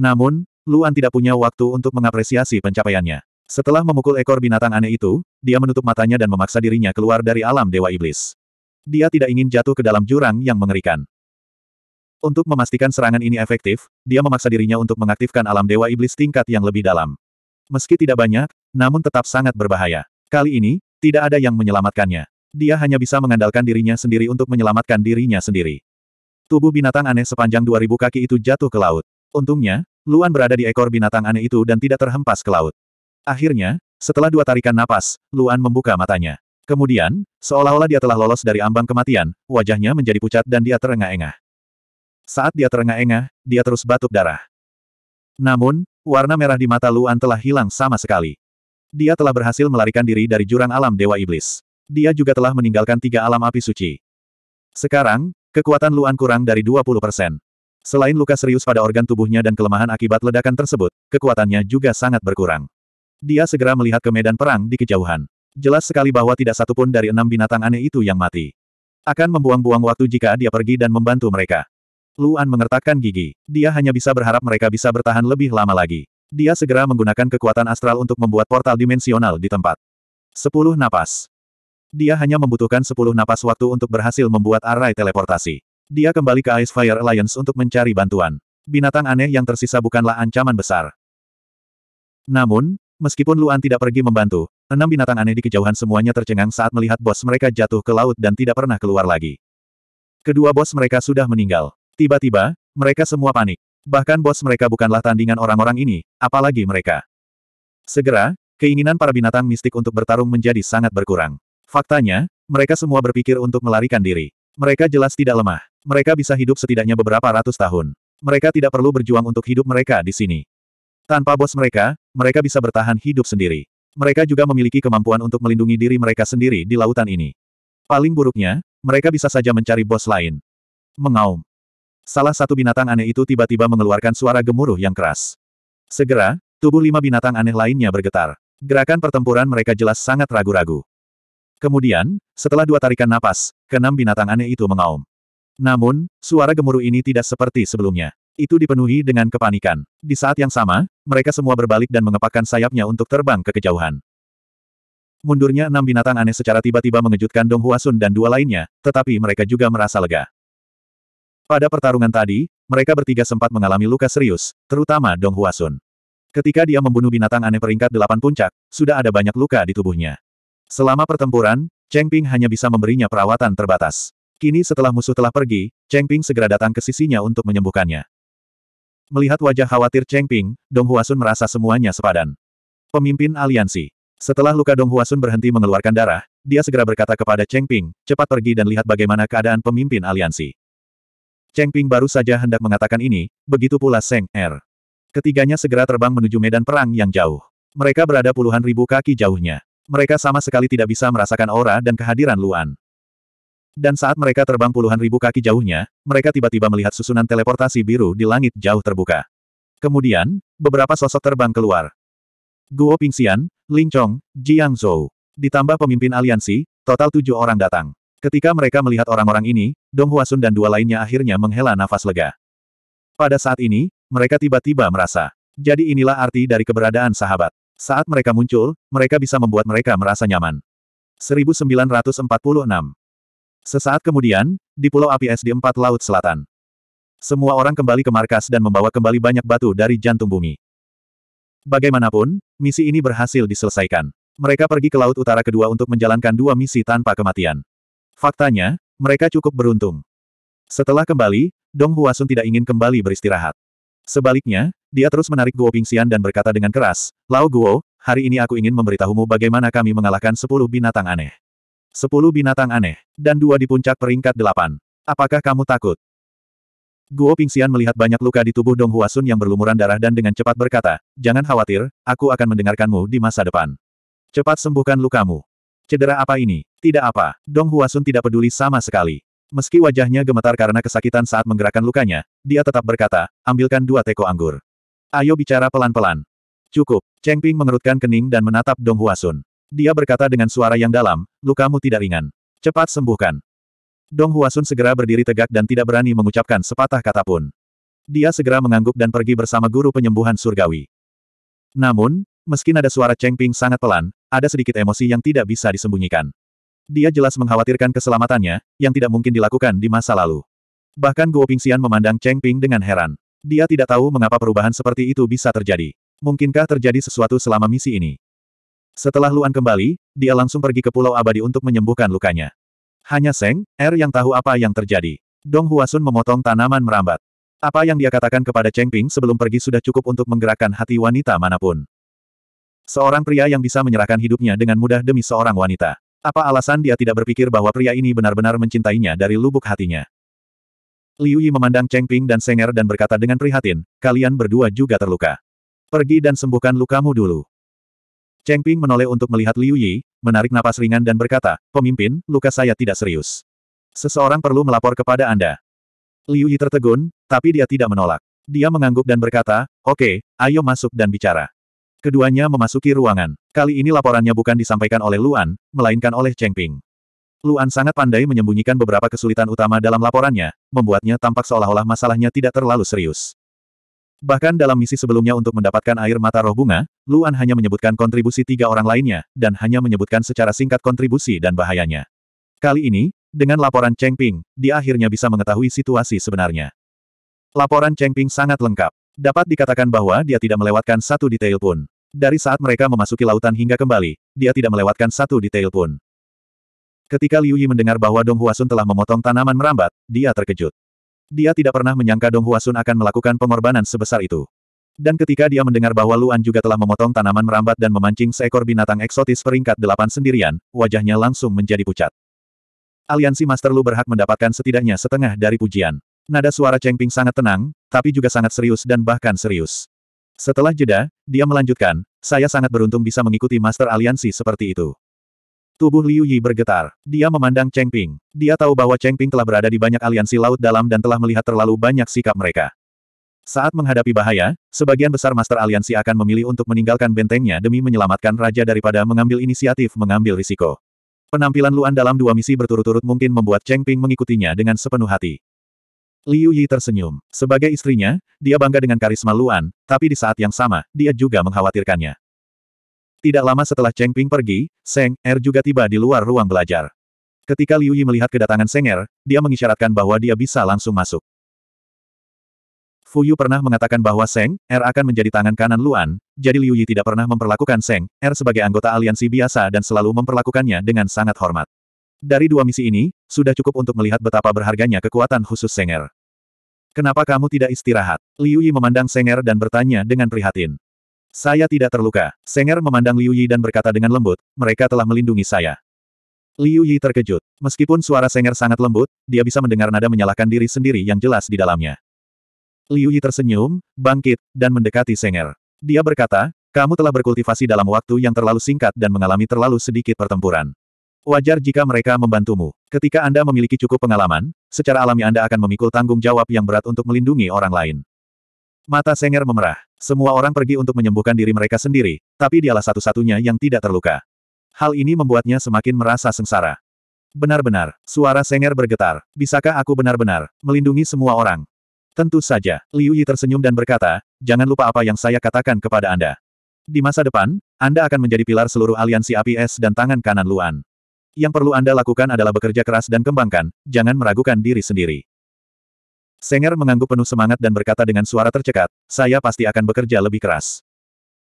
A: Namun, Luan tidak punya waktu untuk mengapresiasi pencapaiannya. Setelah memukul ekor binatang aneh itu, dia menutup matanya dan memaksa dirinya keluar dari alam Dewa Iblis. Dia tidak ingin jatuh ke dalam jurang yang mengerikan. Untuk memastikan serangan ini efektif, dia memaksa dirinya untuk mengaktifkan alam dewa iblis tingkat yang lebih dalam. Meski tidak banyak, namun tetap sangat berbahaya. Kali ini, tidak ada yang menyelamatkannya. Dia hanya bisa mengandalkan dirinya sendiri untuk menyelamatkan dirinya sendiri. Tubuh binatang aneh sepanjang 2000 kaki itu jatuh ke laut. Untungnya, Luan berada di ekor binatang aneh itu dan tidak terhempas ke laut. Akhirnya, setelah dua tarikan napas, Luan membuka matanya. Kemudian, seolah-olah dia telah lolos dari ambang kematian, wajahnya menjadi pucat dan dia terengah-engah. Saat dia terengah-engah, dia terus batuk darah. Namun, warna merah di mata Luan telah hilang sama sekali. Dia telah berhasil melarikan diri dari jurang alam Dewa Iblis. Dia juga telah meninggalkan tiga alam api suci. Sekarang, kekuatan Luan kurang dari 20 persen. Selain luka serius pada organ tubuhnya dan kelemahan akibat ledakan tersebut, kekuatannya juga sangat berkurang. Dia segera melihat ke medan perang di kejauhan. Jelas sekali bahwa tidak satupun dari enam binatang aneh itu yang mati. Akan membuang-buang waktu jika dia pergi dan membantu mereka. Luan mengertakkan gigi. Dia hanya bisa berharap mereka bisa bertahan lebih lama lagi. Dia segera menggunakan kekuatan astral untuk membuat portal dimensional di tempat. Sepuluh napas. Dia hanya membutuhkan sepuluh napas waktu untuk berhasil membuat array teleportasi. Dia kembali ke Ice Fire Alliance untuk mencari bantuan. Binatang aneh yang tersisa bukanlah ancaman besar. Namun, meskipun Luan tidak pergi membantu, enam binatang aneh di kejauhan semuanya tercengang saat melihat bos mereka jatuh ke laut dan tidak pernah keluar lagi. Kedua bos mereka sudah meninggal. Tiba-tiba, mereka semua panik. Bahkan bos mereka bukanlah tandingan orang-orang ini, apalagi mereka. Segera, keinginan para binatang mistik untuk bertarung menjadi sangat berkurang. Faktanya, mereka semua berpikir untuk melarikan diri. Mereka jelas tidak lemah. Mereka bisa hidup setidaknya beberapa ratus tahun. Mereka tidak perlu berjuang untuk hidup mereka di sini. Tanpa bos mereka, mereka bisa bertahan hidup sendiri. Mereka juga memiliki kemampuan untuk melindungi diri mereka sendiri di lautan ini. Paling buruknya, mereka bisa saja mencari bos lain. Mengaum. Salah satu binatang aneh itu tiba-tiba mengeluarkan suara gemuruh yang keras. Segera, tubuh lima binatang aneh lainnya bergetar. Gerakan pertempuran mereka jelas sangat ragu-ragu. Kemudian, setelah dua tarikan napas, keenam binatang aneh itu mengaum. Namun, suara gemuruh ini tidak seperti sebelumnya. Itu dipenuhi dengan kepanikan. Di saat yang sama, mereka semua berbalik dan mengepakkan sayapnya untuk terbang ke kejauhan. Mundurnya enam binatang aneh secara tiba-tiba mengejutkan Dong Huasun dan dua lainnya, tetapi mereka juga merasa lega. Pada pertarungan tadi, mereka bertiga sempat mengalami luka serius, terutama Dong Huasun. Ketika dia membunuh binatang aneh peringkat delapan puncak, sudah ada banyak luka di tubuhnya. Selama pertempuran, Cheng Ping hanya bisa memberinya perawatan terbatas. Kini setelah musuh telah pergi, Cheng Ping segera datang ke sisinya untuk menyembuhkannya. Melihat wajah khawatir Cheng Ping, Dong Huasun merasa semuanya sepadan. Pemimpin aliansi. Setelah luka Dong Huasun berhenti mengeluarkan darah, dia segera berkata kepada Cheng Ping, cepat pergi dan lihat bagaimana keadaan pemimpin aliansi. Cheng Ping baru saja hendak mengatakan ini, begitu pula Seng Er. Ketiganya segera terbang menuju medan perang yang jauh. Mereka berada puluhan ribu kaki jauhnya. Mereka sama sekali tidak bisa merasakan aura dan kehadiran Luan. Dan saat mereka terbang puluhan ribu kaki jauhnya, mereka tiba-tiba melihat susunan teleportasi biru di langit jauh terbuka. Kemudian, beberapa sosok terbang keluar. Guo Pingxian, Ling Chong, Jiang Zhou. Ditambah pemimpin aliansi, total tujuh orang datang. Ketika mereka melihat orang-orang ini, Dong Huasun dan dua lainnya akhirnya menghela nafas lega. Pada saat ini, mereka tiba-tiba merasa. Jadi inilah arti dari keberadaan sahabat. Saat mereka muncul, mereka bisa membuat mereka merasa nyaman. 1946 Sesaat kemudian, di Pulau Api SD 4 Laut Selatan. Semua orang kembali ke markas dan membawa kembali banyak batu dari jantung bumi. Bagaimanapun, misi ini berhasil diselesaikan. Mereka pergi ke Laut Utara Kedua untuk menjalankan dua misi tanpa kematian. Faktanya, mereka cukup beruntung. Setelah kembali, Dong Huasun tidak ingin kembali beristirahat. Sebaliknya, dia terus menarik Guo Pingxian dan berkata dengan keras, Lao Guo, hari ini aku ingin memberitahumu bagaimana kami mengalahkan sepuluh binatang aneh. Sepuluh binatang aneh, dan dua di puncak peringkat delapan. Apakah kamu takut? Guo Pingxian melihat banyak luka di tubuh Dong Huasun yang berlumuran darah dan dengan cepat berkata, Jangan khawatir, aku akan mendengarkanmu di masa depan. Cepat sembuhkan lukamu. Cedera apa ini? Tidak apa. Dong Huasun tidak peduli sama sekali. Meski wajahnya gemetar karena kesakitan saat menggerakkan lukanya, dia tetap berkata, ambilkan dua teko anggur. Ayo bicara pelan-pelan. Cukup. Cheng Ping mengerutkan kening dan menatap Dong Huasun. Dia berkata dengan suara yang dalam, lukamu tidak ringan. Cepat sembuhkan. Dong Huasun segera berdiri tegak dan tidak berani mengucapkan sepatah kata pun. Dia segera mengangguk dan pergi bersama guru penyembuhan surgawi. Namun, Meski ada suara Cheng Ping sangat pelan, ada sedikit emosi yang tidak bisa disembunyikan. Dia jelas mengkhawatirkan keselamatannya, yang tidak mungkin dilakukan di masa lalu. Bahkan Guo Pingxian memandang Cheng Ping dengan heran. Dia tidak tahu mengapa perubahan seperti itu bisa terjadi. Mungkinkah terjadi sesuatu selama misi ini? Setelah Luan kembali, dia langsung pergi ke Pulau Abadi untuk menyembuhkan lukanya. Hanya Seng, Er yang tahu apa yang terjadi. Dong Huasun memotong tanaman merambat. Apa yang dia katakan kepada Cheng Ping sebelum pergi sudah cukup untuk menggerakkan hati wanita manapun. Seorang pria yang bisa menyerahkan hidupnya dengan mudah demi seorang wanita. Apa alasan dia tidak berpikir bahwa pria ini benar-benar mencintainya dari lubuk hatinya? Liu Yi memandang Cheng Ping dan Senger dan berkata dengan prihatin, kalian berdua juga terluka. Pergi dan sembuhkan lukamu dulu. Cheng Ping menoleh untuk melihat Liu Yi, menarik napas ringan dan berkata, pemimpin, luka saya tidak serius. Seseorang perlu melapor kepada Anda. Liu Yi tertegun, tapi dia tidak menolak. Dia mengangguk dan berkata, oke, okay, ayo masuk dan bicara. Keduanya memasuki ruangan. Kali ini laporannya bukan disampaikan oleh Luan, melainkan oleh Cheng Ping. Luan sangat pandai menyembunyikan beberapa kesulitan utama dalam laporannya, membuatnya tampak seolah-olah masalahnya tidak terlalu serius. Bahkan dalam misi sebelumnya untuk mendapatkan air mata roh bunga, Luan hanya menyebutkan kontribusi tiga orang lainnya, dan hanya menyebutkan secara singkat kontribusi dan bahayanya. Kali ini, dengan laporan Cheng Ping, dia akhirnya bisa mengetahui situasi sebenarnya. Laporan Cheng Ping sangat lengkap. Dapat dikatakan bahwa dia tidak melewatkan satu detail pun. Dari saat mereka memasuki lautan hingga kembali, dia tidak melewatkan satu detail pun. Ketika Liu Yi mendengar bahwa Dong Huasun telah memotong tanaman merambat, dia terkejut. Dia tidak pernah menyangka Dong Huasun akan melakukan pengorbanan sebesar itu. Dan ketika dia mendengar bahwa Luan juga telah memotong tanaman merambat dan memancing seekor binatang eksotis peringkat delapan sendirian, wajahnya langsung menjadi pucat. Aliansi Master Lu berhak mendapatkan setidaknya setengah dari pujian. Nada suara Cheng Ping sangat tenang, tapi juga sangat serius dan bahkan serius. Setelah jeda, dia melanjutkan, saya sangat beruntung bisa mengikuti Master Aliansi seperti itu. Tubuh Liu Yi bergetar. Dia memandang Cheng Ping. Dia tahu bahwa Cheng Ping telah berada di banyak aliansi laut dalam dan telah melihat terlalu banyak sikap mereka. Saat menghadapi bahaya, sebagian besar master aliansi akan memilih untuk meninggalkan bentengnya demi menyelamatkan raja daripada mengambil inisiatif mengambil risiko. Penampilan Luan dalam dua misi berturut-turut mungkin membuat Cheng Ping mengikutinya dengan sepenuh hati. Liu Yi tersenyum. Sebagai istrinya, dia bangga dengan karisma Luan, tapi di saat yang sama, dia juga mengkhawatirkannya. Tidak lama setelah Cheng Ping pergi, Seng Er juga tiba di luar ruang belajar. Ketika Liu Yi melihat kedatangan Seng Er, dia mengisyaratkan bahwa dia bisa langsung masuk. Fu Yu pernah mengatakan bahwa Seng Er akan menjadi tangan kanan Luan, jadi Liu Yi tidak pernah memperlakukan Seng Er sebagai anggota aliansi biasa dan selalu memperlakukannya dengan sangat hormat. Dari dua misi ini, sudah cukup untuk melihat betapa berharganya kekuatan khusus Seng Er. Kenapa kamu tidak istirahat? Liu Yi memandang Senger dan bertanya dengan prihatin. Saya tidak terluka. Senger memandang Liu Yi dan berkata dengan lembut, mereka telah melindungi saya. Liu Yi terkejut. Meskipun suara Senger sangat lembut, dia bisa mendengar nada menyalahkan diri sendiri yang jelas di dalamnya. Liu Yi tersenyum, bangkit, dan mendekati Senger. Dia berkata, kamu telah berkultivasi dalam waktu yang terlalu singkat dan mengalami terlalu sedikit pertempuran. Wajar jika mereka membantumu. Ketika Anda memiliki cukup pengalaman, secara alami Anda akan memikul tanggung jawab yang berat untuk melindungi orang lain. Mata Senger memerah. Semua orang pergi untuk menyembuhkan diri mereka sendiri, tapi dialah satu-satunya yang tidak terluka. Hal ini membuatnya semakin merasa sengsara. Benar-benar, suara Senger bergetar. Bisakah aku benar-benar melindungi semua orang? Tentu saja, Liu Yi tersenyum dan berkata, jangan lupa apa yang saya katakan kepada Anda. Di masa depan, Anda akan menjadi pilar seluruh aliansi APS dan tangan kanan Luan. Yang perlu Anda lakukan adalah bekerja keras dan kembangkan, jangan meragukan diri sendiri. Senger mengangguk penuh semangat dan berkata dengan suara tercekat, saya pasti akan bekerja lebih keras.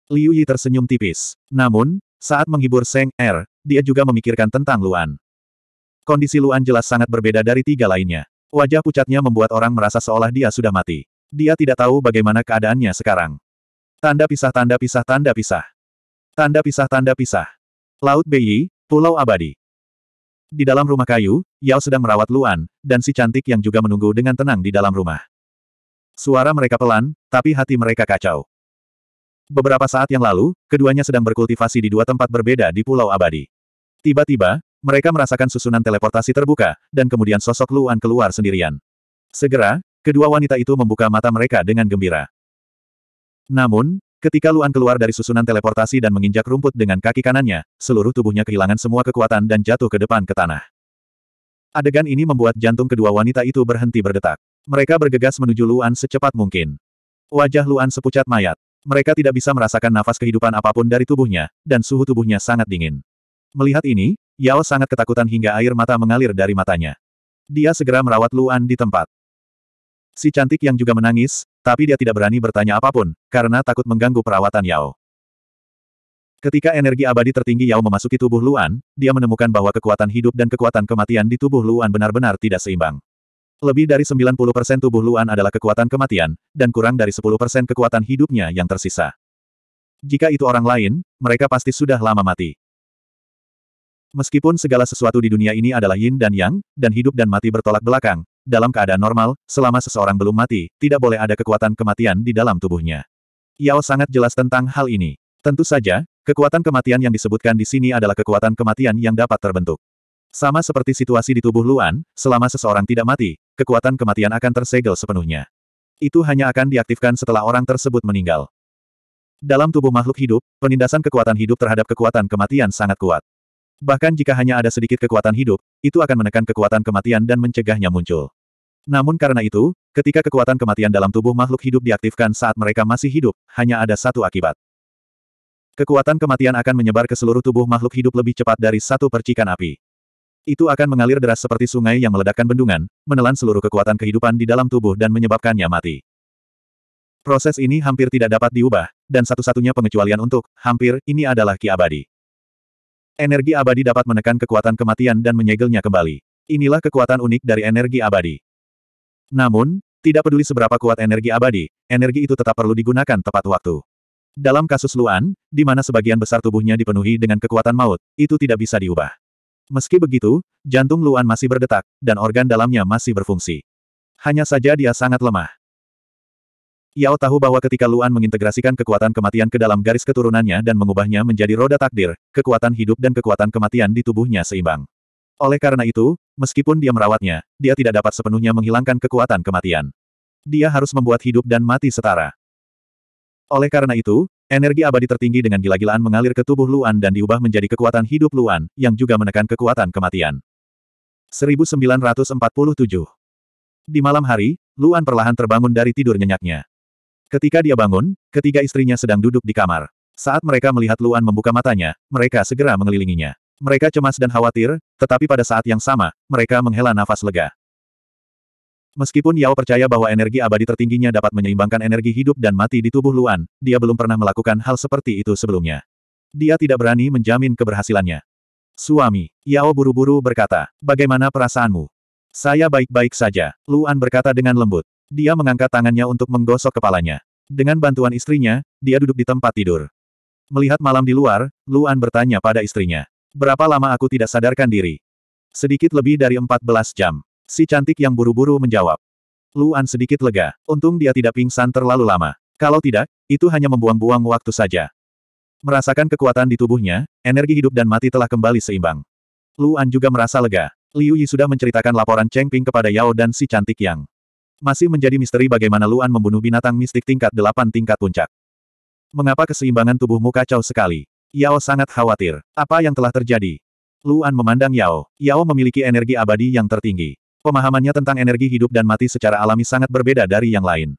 A: Liu Yi tersenyum tipis. Namun, saat menghibur Seng Er, dia juga memikirkan tentang Luan. Kondisi Luan jelas sangat berbeda dari tiga lainnya. Wajah pucatnya membuat orang merasa seolah dia sudah mati. Dia tidak tahu bagaimana keadaannya sekarang. Tanda pisah tanda pisah tanda pisah. Tanda pisah tanda pisah. Laut Beiyi, Pulau Abadi. Di dalam rumah kayu, Yao sedang merawat Luan, dan si cantik yang juga menunggu dengan tenang di dalam rumah. Suara mereka pelan, tapi hati mereka kacau. Beberapa saat yang lalu, keduanya sedang berkultivasi di dua tempat berbeda di Pulau Abadi. Tiba-tiba, mereka merasakan susunan teleportasi terbuka, dan kemudian sosok Luan keluar sendirian. Segera, kedua wanita itu membuka mata mereka dengan gembira. Namun, Ketika Luan keluar dari susunan teleportasi dan menginjak rumput dengan kaki kanannya, seluruh tubuhnya kehilangan semua kekuatan dan jatuh ke depan ke tanah. Adegan ini membuat jantung kedua wanita itu berhenti berdetak. Mereka bergegas menuju Luan secepat mungkin. Wajah Luan sepucat mayat. Mereka tidak bisa merasakan nafas kehidupan apapun dari tubuhnya, dan suhu tubuhnya sangat dingin. Melihat ini, Yao sangat ketakutan hingga air mata mengalir dari matanya. Dia segera merawat Luan di tempat. Si cantik yang juga menangis, tapi dia tidak berani bertanya apapun, karena takut mengganggu perawatan Yao. Ketika energi abadi tertinggi Yao memasuki tubuh Luan, dia menemukan bahwa kekuatan hidup dan kekuatan kematian di tubuh Luan benar-benar tidak seimbang. Lebih dari 90% tubuh Luan adalah kekuatan kematian, dan kurang dari 10% kekuatan hidupnya yang tersisa. Jika itu orang lain, mereka pasti sudah lama mati. Meskipun segala sesuatu di dunia ini adalah yin dan yang, dan hidup dan mati bertolak belakang, dalam keadaan normal, selama seseorang belum mati, tidak boleh ada kekuatan kematian di dalam tubuhnya. Yao sangat jelas tentang hal ini. Tentu saja, kekuatan kematian yang disebutkan di sini adalah kekuatan kematian yang dapat terbentuk. Sama seperti situasi di tubuh Luan, selama seseorang tidak mati, kekuatan kematian akan tersegel sepenuhnya. Itu hanya akan diaktifkan setelah orang tersebut meninggal. Dalam tubuh makhluk hidup, penindasan kekuatan hidup terhadap kekuatan kematian sangat kuat. Bahkan jika hanya ada sedikit kekuatan hidup, itu akan menekan kekuatan kematian dan mencegahnya muncul. Namun karena itu, ketika kekuatan kematian dalam tubuh makhluk hidup diaktifkan saat mereka masih hidup, hanya ada satu akibat. Kekuatan kematian akan menyebar ke seluruh tubuh makhluk hidup lebih cepat dari satu percikan api. Itu akan mengalir deras seperti sungai yang meledakkan bendungan, menelan seluruh kekuatan kehidupan di dalam tubuh dan menyebabkannya mati. Proses ini hampir tidak dapat diubah, dan satu-satunya pengecualian untuk, hampir, ini adalah ki abadi. Energi abadi dapat menekan kekuatan kematian dan menyegelnya kembali. Inilah kekuatan unik dari energi abadi. Namun, tidak peduli seberapa kuat energi abadi, energi itu tetap perlu digunakan tepat waktu. Dalam kasus Luan, di mana sebagian besar tubuhnya dipenuhi dengan kekuatan maut, itu tidak bisa diubah. Meski begitu, jantung Luan masih berdetak, dan organ dalamnya masih berfungsi. Hanya saja dia sangat lemah. Yao tahu bahwa ketika Luan mengintegrasikan kekuatan kematian ke dalam garis keturunannya dan mengubahnya menjadi roda takdir, kekuatan hidup dan kekuatan kematian di tubuhnya seimbang. Oleh karena itu, meskipun dia merawatnya, dia tidak dapat sepenuhnya menghilangkan kekuatan kematian. Dia harus membuat hidup dan mati setara. Oleh karena itu, energi abadi tertinggi dengan gila-gilaan mengalir ke tubuh Luan dan diubah menjadi kekuatan hidup Luan, yang juga menekan kekuatan kematian. 1947 Di malam hari, Luan perlahan terbangun dari tidur nyenyaknya. Ketika dia bangun, ketiga istrinya sedang duduk di kamar. Saat mereka melihat Luan membuka matanya, mereka segera mengelilinginya. Mereka cemas dan khawatir, tetapi pada saat yang sama, mereka menghela nafas lega. Meskipun Yao percaya bahwa energi abadi tertingginya dapat menyeimbangkan energi hidup dan mati di tubuh Luan, dia belum pernah melakukan hal seperti itu sebelumnya. Dia tidak berani menjamin keberhasilannya. Suami, Yao buru-buru berkata, bagaimana perasaanmu? Saya baik-baik saja, Luan berkata dengan lembut. Dia mengangkat tangannya untuk menggosok kepalanya. Dengan bantuan istrinya, dia duduk di tempat tidur. Melihat malam di luar, Luan bertanya pada istrinya. Berapa lama aku tidak sadarkan diri? Sedikit lebih dari 14 jam. Si cantik yang buru-buru menjawab. Luan sedikit lega. Untung dia tidak pingsan terlalu lama. Kalau tidak, itu hanya membuang-buang waktu saja. Merasakan kekuatan di tubuhnya, energi hidup dan mati telah kembali seimbang. Luan juga merasa lega. Liu Yi sudah menceritakan laporan Cheng Ping kepada Yao dan si cantik yang. Masih menjadi misteri bagaimana Luan membunuh binatang mistik tingkat delapan tingkat puncak. Mengapa keseimbangan tubuhmu kacau sekali? Yao sangat khawatir. Apa yang telah terjadi? Luan memandang Yao. Yao memiliki energi abadi yang tertinggi. Pemahamannya tentang energi hidup dan mati secara alami sangat berbeda dari yang lain.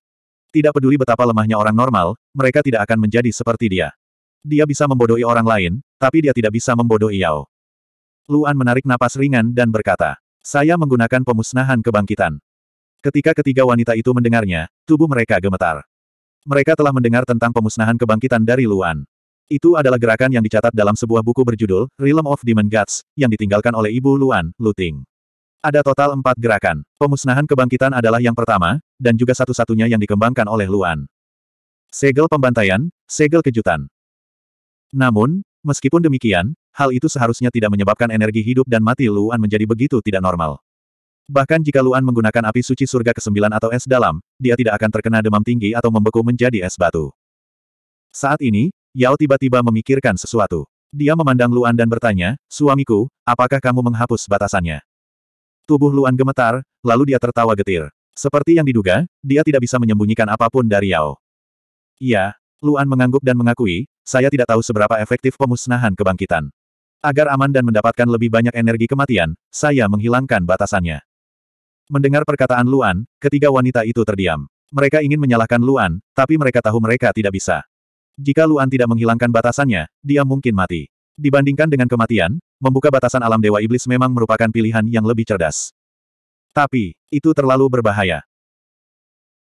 A: Tidak peduli betapa lemahnya orang normal, mereka tidak akan menjadi seperti dia. Dia bisa membodohi orang lain, tapi dia tidak bisa membodohi Yao. Luan menarik napas ringan dan berkata, saya menggunakan pemusnahan kebangkitan. Ketika ketiga wanita itu mendengarnya, tubuh mereka gemetar. Mereka telah mendengar tentang pemusnahan kebangkitan dari Luan. Itu adalah gerakan yang dicatat dalam sebuah buku berjudul Realm of Demon Gods, yang ditinggalkan oleh ibu Luan, Luting. Ada total empat gerakan. Pemusnahan kebangkitan adalah yang pertama, dan juga satu-satunya yang dikembangkan oleh Luan. Segel pembantaian, segel kejutan. Namun, meskipun demikian, hal itu seharusnya tidak menyebabkan energi hidup dan mati Luan menjadi begitu tidak normal. Bahkan jika Luan menggunakan api suci surga ke-9 atau es dalam, dia tidak akan terkena demam tinggi atau membeku menjadi es batu. Saat ini, Yao tiba-tiba memikirkan sesuatu. Dia memandang Luan dan bertanya, Suamiku, apakah kamu menghapus batasannya? Tubuh Luan gemetar, lalu dia tertawa getir. Seperti yang diduga, dia tidak bisa menyembunyikan apapun dari Yao. Iya, Luan mengangguk dan mengakui, saya tidak tahu seberapa efektif pemusnahan kebangkitan. Agar aman dan mendapatkan lebih banyak energi kematian, saya menghilangkan batasannya. Mendengar perkataan Luan, ketiga wanita itu terdiam. Mereka ingin menyalahkan Luan, tapi mereka tahu mereka tidak bisa. Jika Luan tidak menghilangkan batasannya, dia mungkin mati. Dibandingkan dengan kematian, membuka batasan alam Dewa Iblis memang merupakan pilihan yang lebih cerdas. Tapi, itu terlalu berbahaya.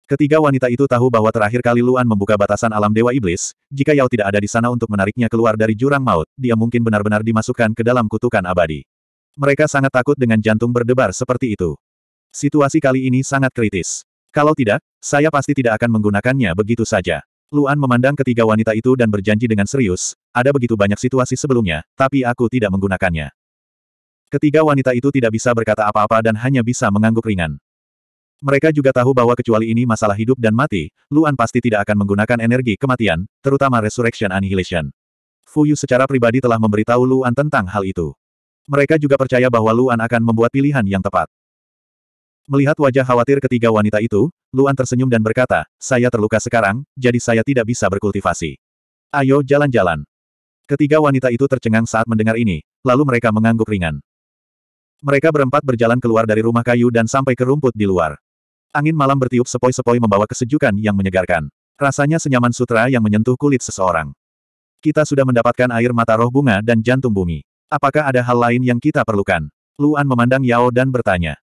A: Ketiga wanita itu tahu bahwa terakhir kali Luan membuka batasan alam Dewa Iblis, jika Yao tidak ada di sana untuk menariknya keluar dari jurang maut, dia mungkin benar-benar dimasukkan ke dalam kutukan abadi. Mereka sangat takut dengan jantung berdebar seperti itu. Situasi kali ini sangat kritis. Kalau tidak, saya pasti tidak akan menggunakannya begitu saja. Luan memandang ketiga wanita itu dan berjanji dengan serius, ada begitu banyak situasi sebelumnya, tapi aku tidak menggunakannya. Ketiga wanita itu tidak bisa berkata apa-apa dan hanya bisa mengangguk ringan. Mereka juga tahu bahwa kecuali ini masalah hidup dan mati, Luan pasti tidak akan menggunakan energi kematian, terutama Resurrection Annihilation. Fuyu secara pribadi telah memberitahu Luan tentang hal itu. Mereka juga percaya bahwa Luan akan membuat pilihan yang tepat. Melihat wajah khawatir ketiga wanita itu, Luan tersenyum dan berkata, saya terluka sekarang, jadi saya tidak bisa berkultivasi. Ayo jalan-jalan. Ketiga wanita itu tercengang saat mendengar ini, lalu mereka mengangguk ringan. Mereka berempat berjalan keluar dari rumah kayu dan sampai ke rumput di luar. Angin malam bertiup sepoi-sepoi membawa kesejukan yang menyegarkan. Rasanya senyaman sutra yang menyentuh kulit seseorang. Kita sudah mendapatkan air mata roh bunga dan jantung bumi. Apakah ada hal lain yang kita perlukan? Luan memandang Yao dan bertanya.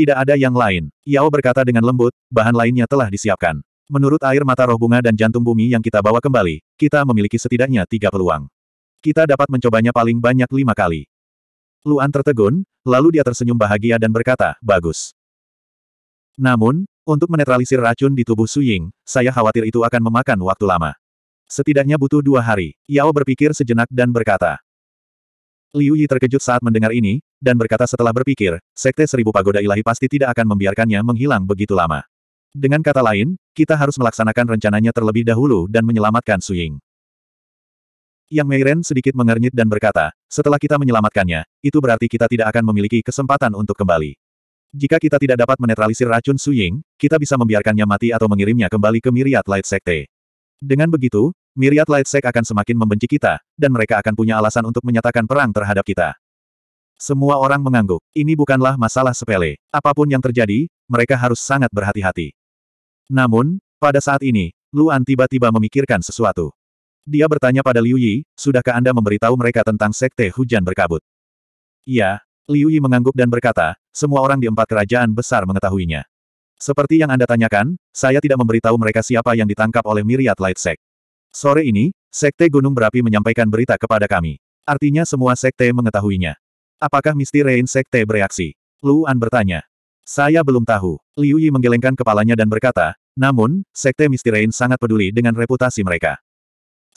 A: Tidak ada yang lain. Yao berkata dengan lembut, bahan lainnya telah disiapkan. Menurut air mata roh bunga dan jantung bumi yang kita bawa kembali, kita memiliki setidaknya tiga peluang. Kita dapat mencobanya paling banyak lima kali. Luan tertegun, lalu dia tersenyum bahagia dan berkata, bagus. Namun, untuk menetralisir racun di tubuh Suying, saya khawatir itu akan memakan waktu lama. Setidaknya butuh dua hari. Yao berpikir sejenak dan berkata, Liu Yi terkejut saat mendengar ini, dan berkata setelah berpikir, Sekte Seribu Pagoda Ilahi pasti tidak akan membiarkannya menghilang begitu lama. Dengan kata lain, kita harus melaksanakan rencananya terlebih dahulu dan menyelamatkan Su Ying. Yang Meiren sedikit mengernyit dan berkata, setelah kita menyelamatkannya, itu berarti kita tidak akan memiliki kesempatan untuk kembali. Jika kita tidak dapat menetralisir racun Su Ying, kita bisa membiarkannya mati atau mengirimnya kembali ke Miriat Light Sekte. Dengan begitu, Miriat Lightsec akan semakin membenci kita, dan mereka akan punya alasan untuk menyatakan perang terhadap kita. Semua orang mengangguk. Ini bukanlah masalah sepele. Apapun yang terjadi, mereka harus sangat berhati-hati. Namun, pada saat ini, Luan tiba-tiba memikirkan sesuatu. Dia bertanya pada Liu Yi, sudahkah Anda memberitahu mereka tentang sekte hujan berkabut? Ya, Liu Yi mengangguk dan berkata, semua orang di empat kerajaan besar mengetahuinya. Seperti yang Anda tanyakan, saya tidak memberitahu mereka siapa yang ditangkap oleh Miriat Lightsec. Sore ini, Sekte Gunung Berapi menyampaikan berita kepada kami. Artinya semua sekte mengetahuinya. Apakah Misty Rain Sekte bereaksi? Luan bertanya. Saya belum tahu. Liu Yi menggelengkan kepalanya dan berkata, namun, Sekte Misty Rain sangat peduli dengan reputasi mereka.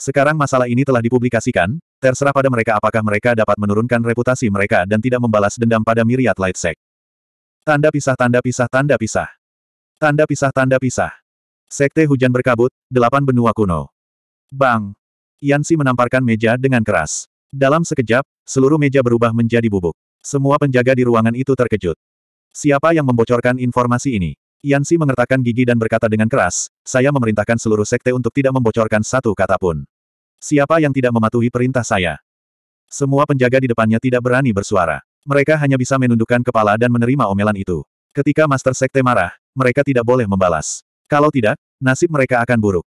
A: Sekarang masalah ini telah dipublikasikan, terserah pada mereka apakah mereka dapat menurunkan reputasi mereka dan tidak membalas dendam pada Myriad Light Sect. Tanda pisah tanda pisah tanda pisah. Tanda pisah tanda pisah. Sekte hujan berkabut, delapan benua kuno. Bang! Yansi menamparkan meja dengan keras. Dalam sekejap, seluruh meja berubah menjadi bubuk. Semua penjaga di ruangan itu terkejut. Siapa yang membocorkan informasi ini? Yansi mengertakkan gigi dan berkata dengan keras, saya memerintahkan seluruh sekte untuk tidak membocorkan satu kata pun. Siapa yang tidak mematuhi perintah saya? Semua penjaga di depannya tidak berani bersuara. Mereka hanya bisa menundukkan kepala dan menerima omelan itu. Ketika Master Sekte marah, mereka tidak boleh membalas. Kalau tidak, nasib mereka akan buruk.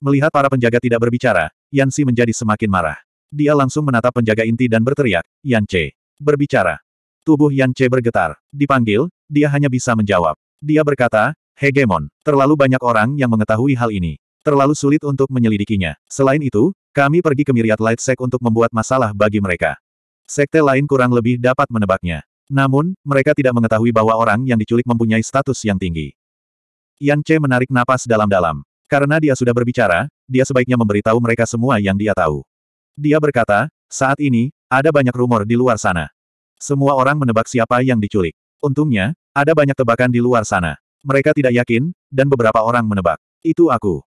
A: Melihat para penjaga tidak berbicara, Yan Xi menjadi semakin marah. Dia langsung menatap penjaga inti dan berteriak, Yan Che, berbicara. Tubuh Yan Che bergetar. Dipanggil, dia hanya bisa menjawab. Dia berkata, Hegemon, terlalu banyak orang yang mengetahui hal ini. Terlalu sulit untuk menyelidikinya. Selain itu, kami pergi ke Myriad Light Sect untuk membuat masalah bagi mereka. Sekte lain kurang lebih dapat menebaknya. Namun, mereka tidak mengetahui bahwa orang yang diculik mempunyai status yang tinggi. Yan Che menarik napas dalam-dalam. Karena dia sudah berbicara, dia sebaiknya memberitahu mereka semua yang dia tahu. Dia berkata, saat ini, ada banyak rumor di luar sana. Semua orang menebak siapa yang diculik. Untungnya, ada banyak tebakan di luar sana. Mereka tidak yakin, dan beberapa orang menebak. Itu aku.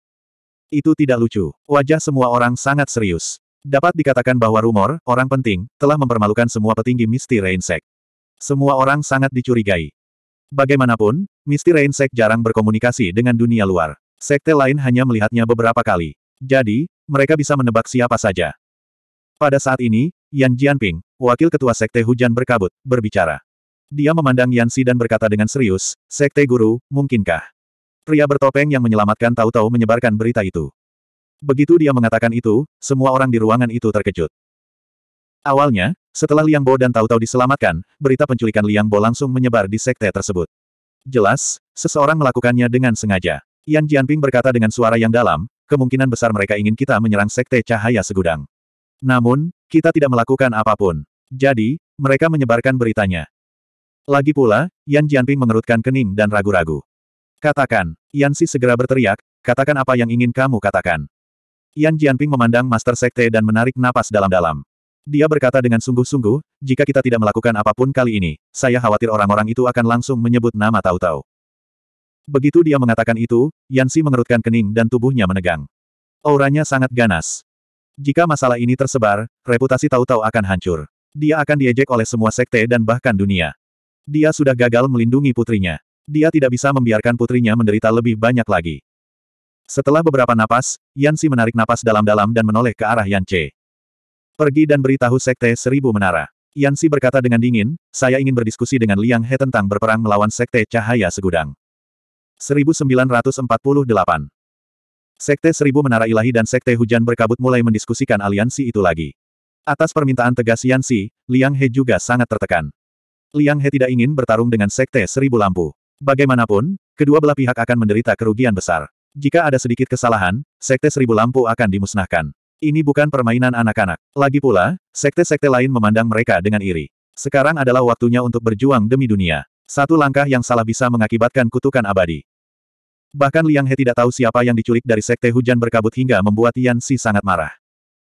A: Itu tidak lucu. Wajah semua orang sangat serius. Dapat dikatakan bahwa rumor, orang penting, telah mempermalukan semua petinggi Misti Reinsect. Semua orang sangat dicurigai. Bagaimanapun, Misti Reinsect jarang berkomunikasi dengan dunia luar. Sekte lain hanya melihatnya beberapa kali. Jadi, mereka bisa menebak siapa saja. Pada saat ini, Yan Jianping, wakil ketua Sekte Hujan Berkabut, berbicara. Dia memandang Yansi dan berkata dengan serius, Sekte Guru, mungkinkah? Pria bertopeng yang menyelamatkan tahu-tahu menyebarkan berita itu. Begitu dia mengatakan itu, semua orang di ruangan itu terkejut. Awalnya, setelah Liang Bo dan tahu-tahu diselamatkan, berita penculikan Liang Bo langsung menyebar di sekte tersebut. Jelas, seseorang melakukannya dengan sengaja. Yan Jianping berkata dengan suara yang dalam, kemungkinan besar mereka ingin kita menyerang Sekte Cahaya Segudang. Namun, kita tidak melakukan apapun. Jadi, mereka menyebarkan beritanya. Lagi pula, Yan Jianping mengerutkan kening dan ragu-ragu. Katakan, Yan Si segera berteriak, katakan apa yang ingin kamu katakan. Yan Jianping memandang Master Sekte dan menarik napas dalam-dalam. Dia berkata dengan sungguh-sungguh, jika kita tidak melakukan apapun kali ini, saya khawatir orang-orang itu akan langsung menyebut nama tahu-tahu. Begitu dia mengatakan itu, Yansi mengerutkan kening dan tubuhnya menegang. Auranya sangat ganas. Jika masalah ini tersebar, reputasi tahu-tahu akan hancur. Dia akan diejek oleh semua sekte dan bahkan dunia. Dia sudah gagal melindungi putrinya. Dia tidak bisa membiarkan putrinya menderita lebih banyak lagi. Setelah beberapa napas, Yansi menarik napas dalam-dalam dan menoleh ke arah Yance. Pergi dan beritahu sekte seribu menara. Yansi berkata dengan dingin, saya ingin berdiskusi dengan Liang He tentang berperang melawan sekte cahaya segudang. 1948. Sekte Seribu Menara Ilahi dan Sekte Hujan Berkabut mulai mendiskusikan aliansi itu lagi. Atas permintaan tegas Yansi, Liang He juga sangat tertekan. Liang He tidak ingin bertarung dengan Sekte Seribu Lampu. Bagaimanapun, kedua belah pihak akan menderita kerugian besar. Jika ada sedikit kesalahan, Sekte Seribu Lampu akan dimusnahkan. Ini bukan permainan anak-anak. Lagi pula, sekte-sekte lain memandang mereka dengan iri. Sekarang adalah waktunya untuk berjuang demi dunia. Satu langkah yang salah bisa mengakibatkan kutukan abadi. Bahkan Liang He tidak tahu siapa yang diculik dari Sekte Hujan Berkabut hingga membuat Yan Si sangat marah.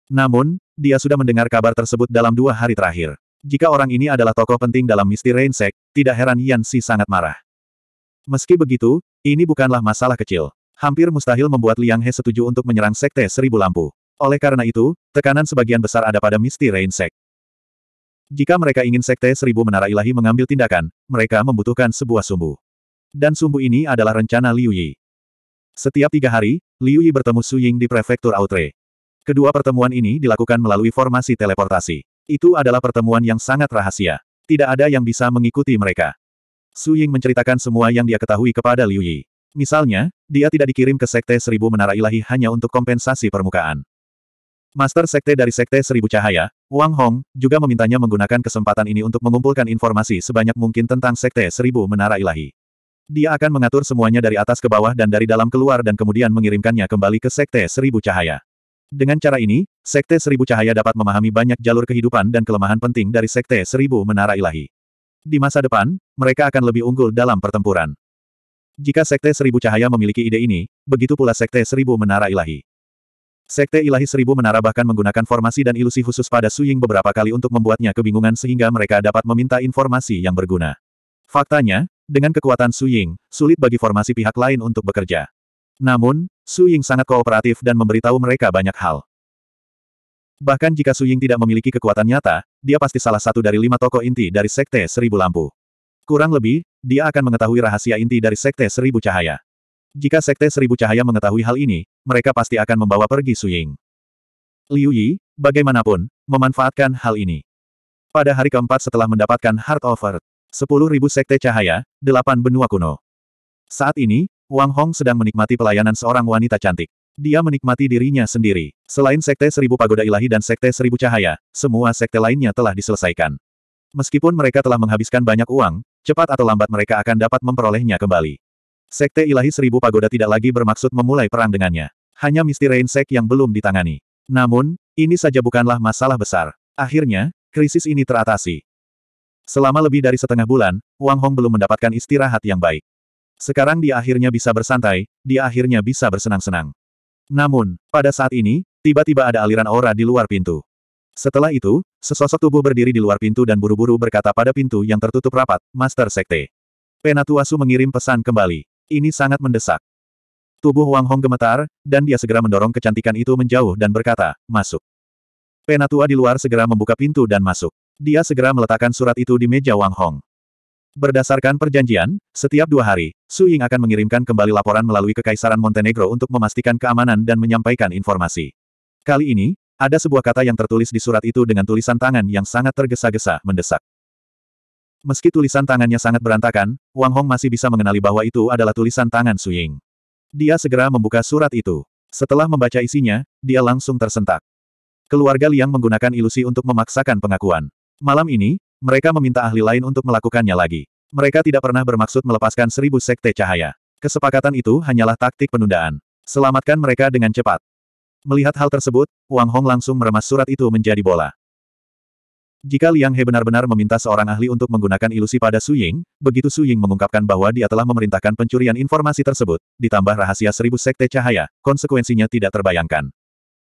A: Namun, dia sudah mendengar kabar tersebut dalam dua hari terakhir. Jika orang ini adalah tokoh penting dalam Misty Rain Sek, tidak heran Yan Si sangat marah. Meski begitu, ini bukanlah masalah kecil. Hampir mustahil membuat Liang He setuju untuk menyerang Sekte Seribu Lampu. Oleh karena itu, tekanan sebagian besar ada pada Misty Rain Sek. Jika mereka ingin Sekte Seribu Menara Ilahi mengambil tindakan, mereka membutuhkan sebuah sumbu. Dan sumbu ini adalah rencana Liu Yi. Setiap tiga hari, Liu Yi bertemu Su Ying di prefektur Outre. Kedua pertemuan ini dilakukan melalui formasi teleportasi. Itu adalah pertemuan yang sangat rahasia. Tidak ada yang bisa mengikuti mereka. Su Ying menceritakan semua yang dia ketahui kepada Liu Yi. Misalnya, dia tidak dikirim ke Sekte Seribu Menara Ilahi hanya untuk kompensasi permukaan. Master Sekte dari Sekte Seribu Cahaya, Wang Hong, juga memintanya menggunakan kesempatan ini untuk mengumpulkan informasi sebanyak mungkin tentang Sekte Seribu Menara Ilahi. Dia akan mengatur semuanya dari atas ke bawah dan dari dalam keluar dan kemudian mengirimkannya kembali ke Sekte Seribu Cahaya. Dengan cara ini, Sekte Seribu Cahaya dapat memahami banyak jalur kehidupan dan kelemahan penting dari Sekte Seribu Menara Ilahi. Di masa depan, mereka akan lebih unggul dalam pertempuran. Jika Sekte Seribu Cahaya memiliki ide ini, begitu pula Sekte Seribu Menara Ilahi. Sekte Ilahi Seribu Menara bahkan menggunakan formasi dan ilusi khusus pada Suying beberapa kali untuk membuatnya kebingungan sehingga mereka dapat meminta informasi yang berguna. Faktanya, dengan kekuatan Su Ying, sulit bagi formasi pihak lain untuk bekerja. Namun, Su Ying sangat kooperatif dan memberitahu mereka banyak hal. Bahkan jika Su Ying tidak memiliki kekuatan nyata, dia pasti salah satu dari lima tokoh inti dari Sekte Seribu Lampu. Kurang lebih, dia akan mengetahui rahasia inti dari Sekte Seribu Cahaya. Jika Sekte Seribu Cahaya mengetahui hal ini, mereka pasti akan membawa pergi Su Ying. Liu Yi, bagaimanapun, memanfaatkan hal ini. Pada hari keempat setelah mendapatkan Heart of Earth, Sepuluh ribu sekte cahaya, delapan benua kuno. Saat ini, Wang Hong sedang menikmati pelayanan seorang wanita cantik. Dia menikmati dirinya sendiri. Selain sekte seribu pagoda ilahi dan sekte seribu cahaya, semua sekte lainnya telah diselesaikan. Meskipun mereka telah menghabiskan banyak uang, cepat atau lambat mereka akan dapat memperolehnya kembali. Sekte ilahi seribu pagoda tidak lagi bermaksud memulai perang dengannya. Hanya misteri Rain Sek yang belum ditangani. Namun, ini saja bukanlah masalah besar. Akhirnya, krisis ini teratasi. Selama lebih dari setengah bulan, Wang Hong belum mendapatkan istirahat yang baik. Sekarang dia akhirnya bisa bersantai, dia akhirnya bisa bersenang-senang. Namun, pada saat ini, tiba-tiba ada aliran aura di luar pintu. Setelah itu, sesosok tubuh berdiri di luar pintu dan buru-buru berkata pada pintu yang tertutup rapat, Master Sekte. Penatuasu mengirim pesan kembali. Ini sangat mendesak. Tubuh Wang Hong gemetar, dan dia segera mendorong kecantikan itu menjauh dan berkata, masuk. Penatua di luar segera membuka pintu dan masuk. Dia segera meletakkan surat itu di meja Wang Hong. Berdasarkan perjanjian, setiap dua hari, Su Ying akan mengirimkan kembali laporan melalui Kekaisaran Montenegro untuk memastikan keamanan dan menyampaikan informasi. Kali ini, ada sebuah kata yang tertulis di surat itu dengan tulisan tangan yang sangat tergesa-gesa, mendesak. Meski tulisan tangannya sangat berantakan, Wang Hong masih bisa mengenali bahwa itu adalah tulisan tangan Su Ying. Dia segera membuka surat itu. Setelah membaca isinya, dia langsung tersentak. Keluarga Liang menggunakan ilusi untuk memaksakan pengakuan. Malam ini, mereka meminta ahli lain untuk melakukannya lagi. Mereka tidak pernah bermaksud melepaskan seribu sekte cahaya. Kesepakatan itu hanyalah taktik penundaan. Selamatkan mereka dengan cepat. Melihat hal tersebut, Wang Hong langsung meremas surat itu menjadi bola. Jika Liang He benar-benar meminta seorang ahli untuk menggunakan ilusi pada Su Ying, begitu Su Ying mengungkapkan bahwa dia telah memerintahkan pencurian informasi tersebut, ditambah rahasia seribu sekte cahaya, konsekuensinya tidak terbayangkan.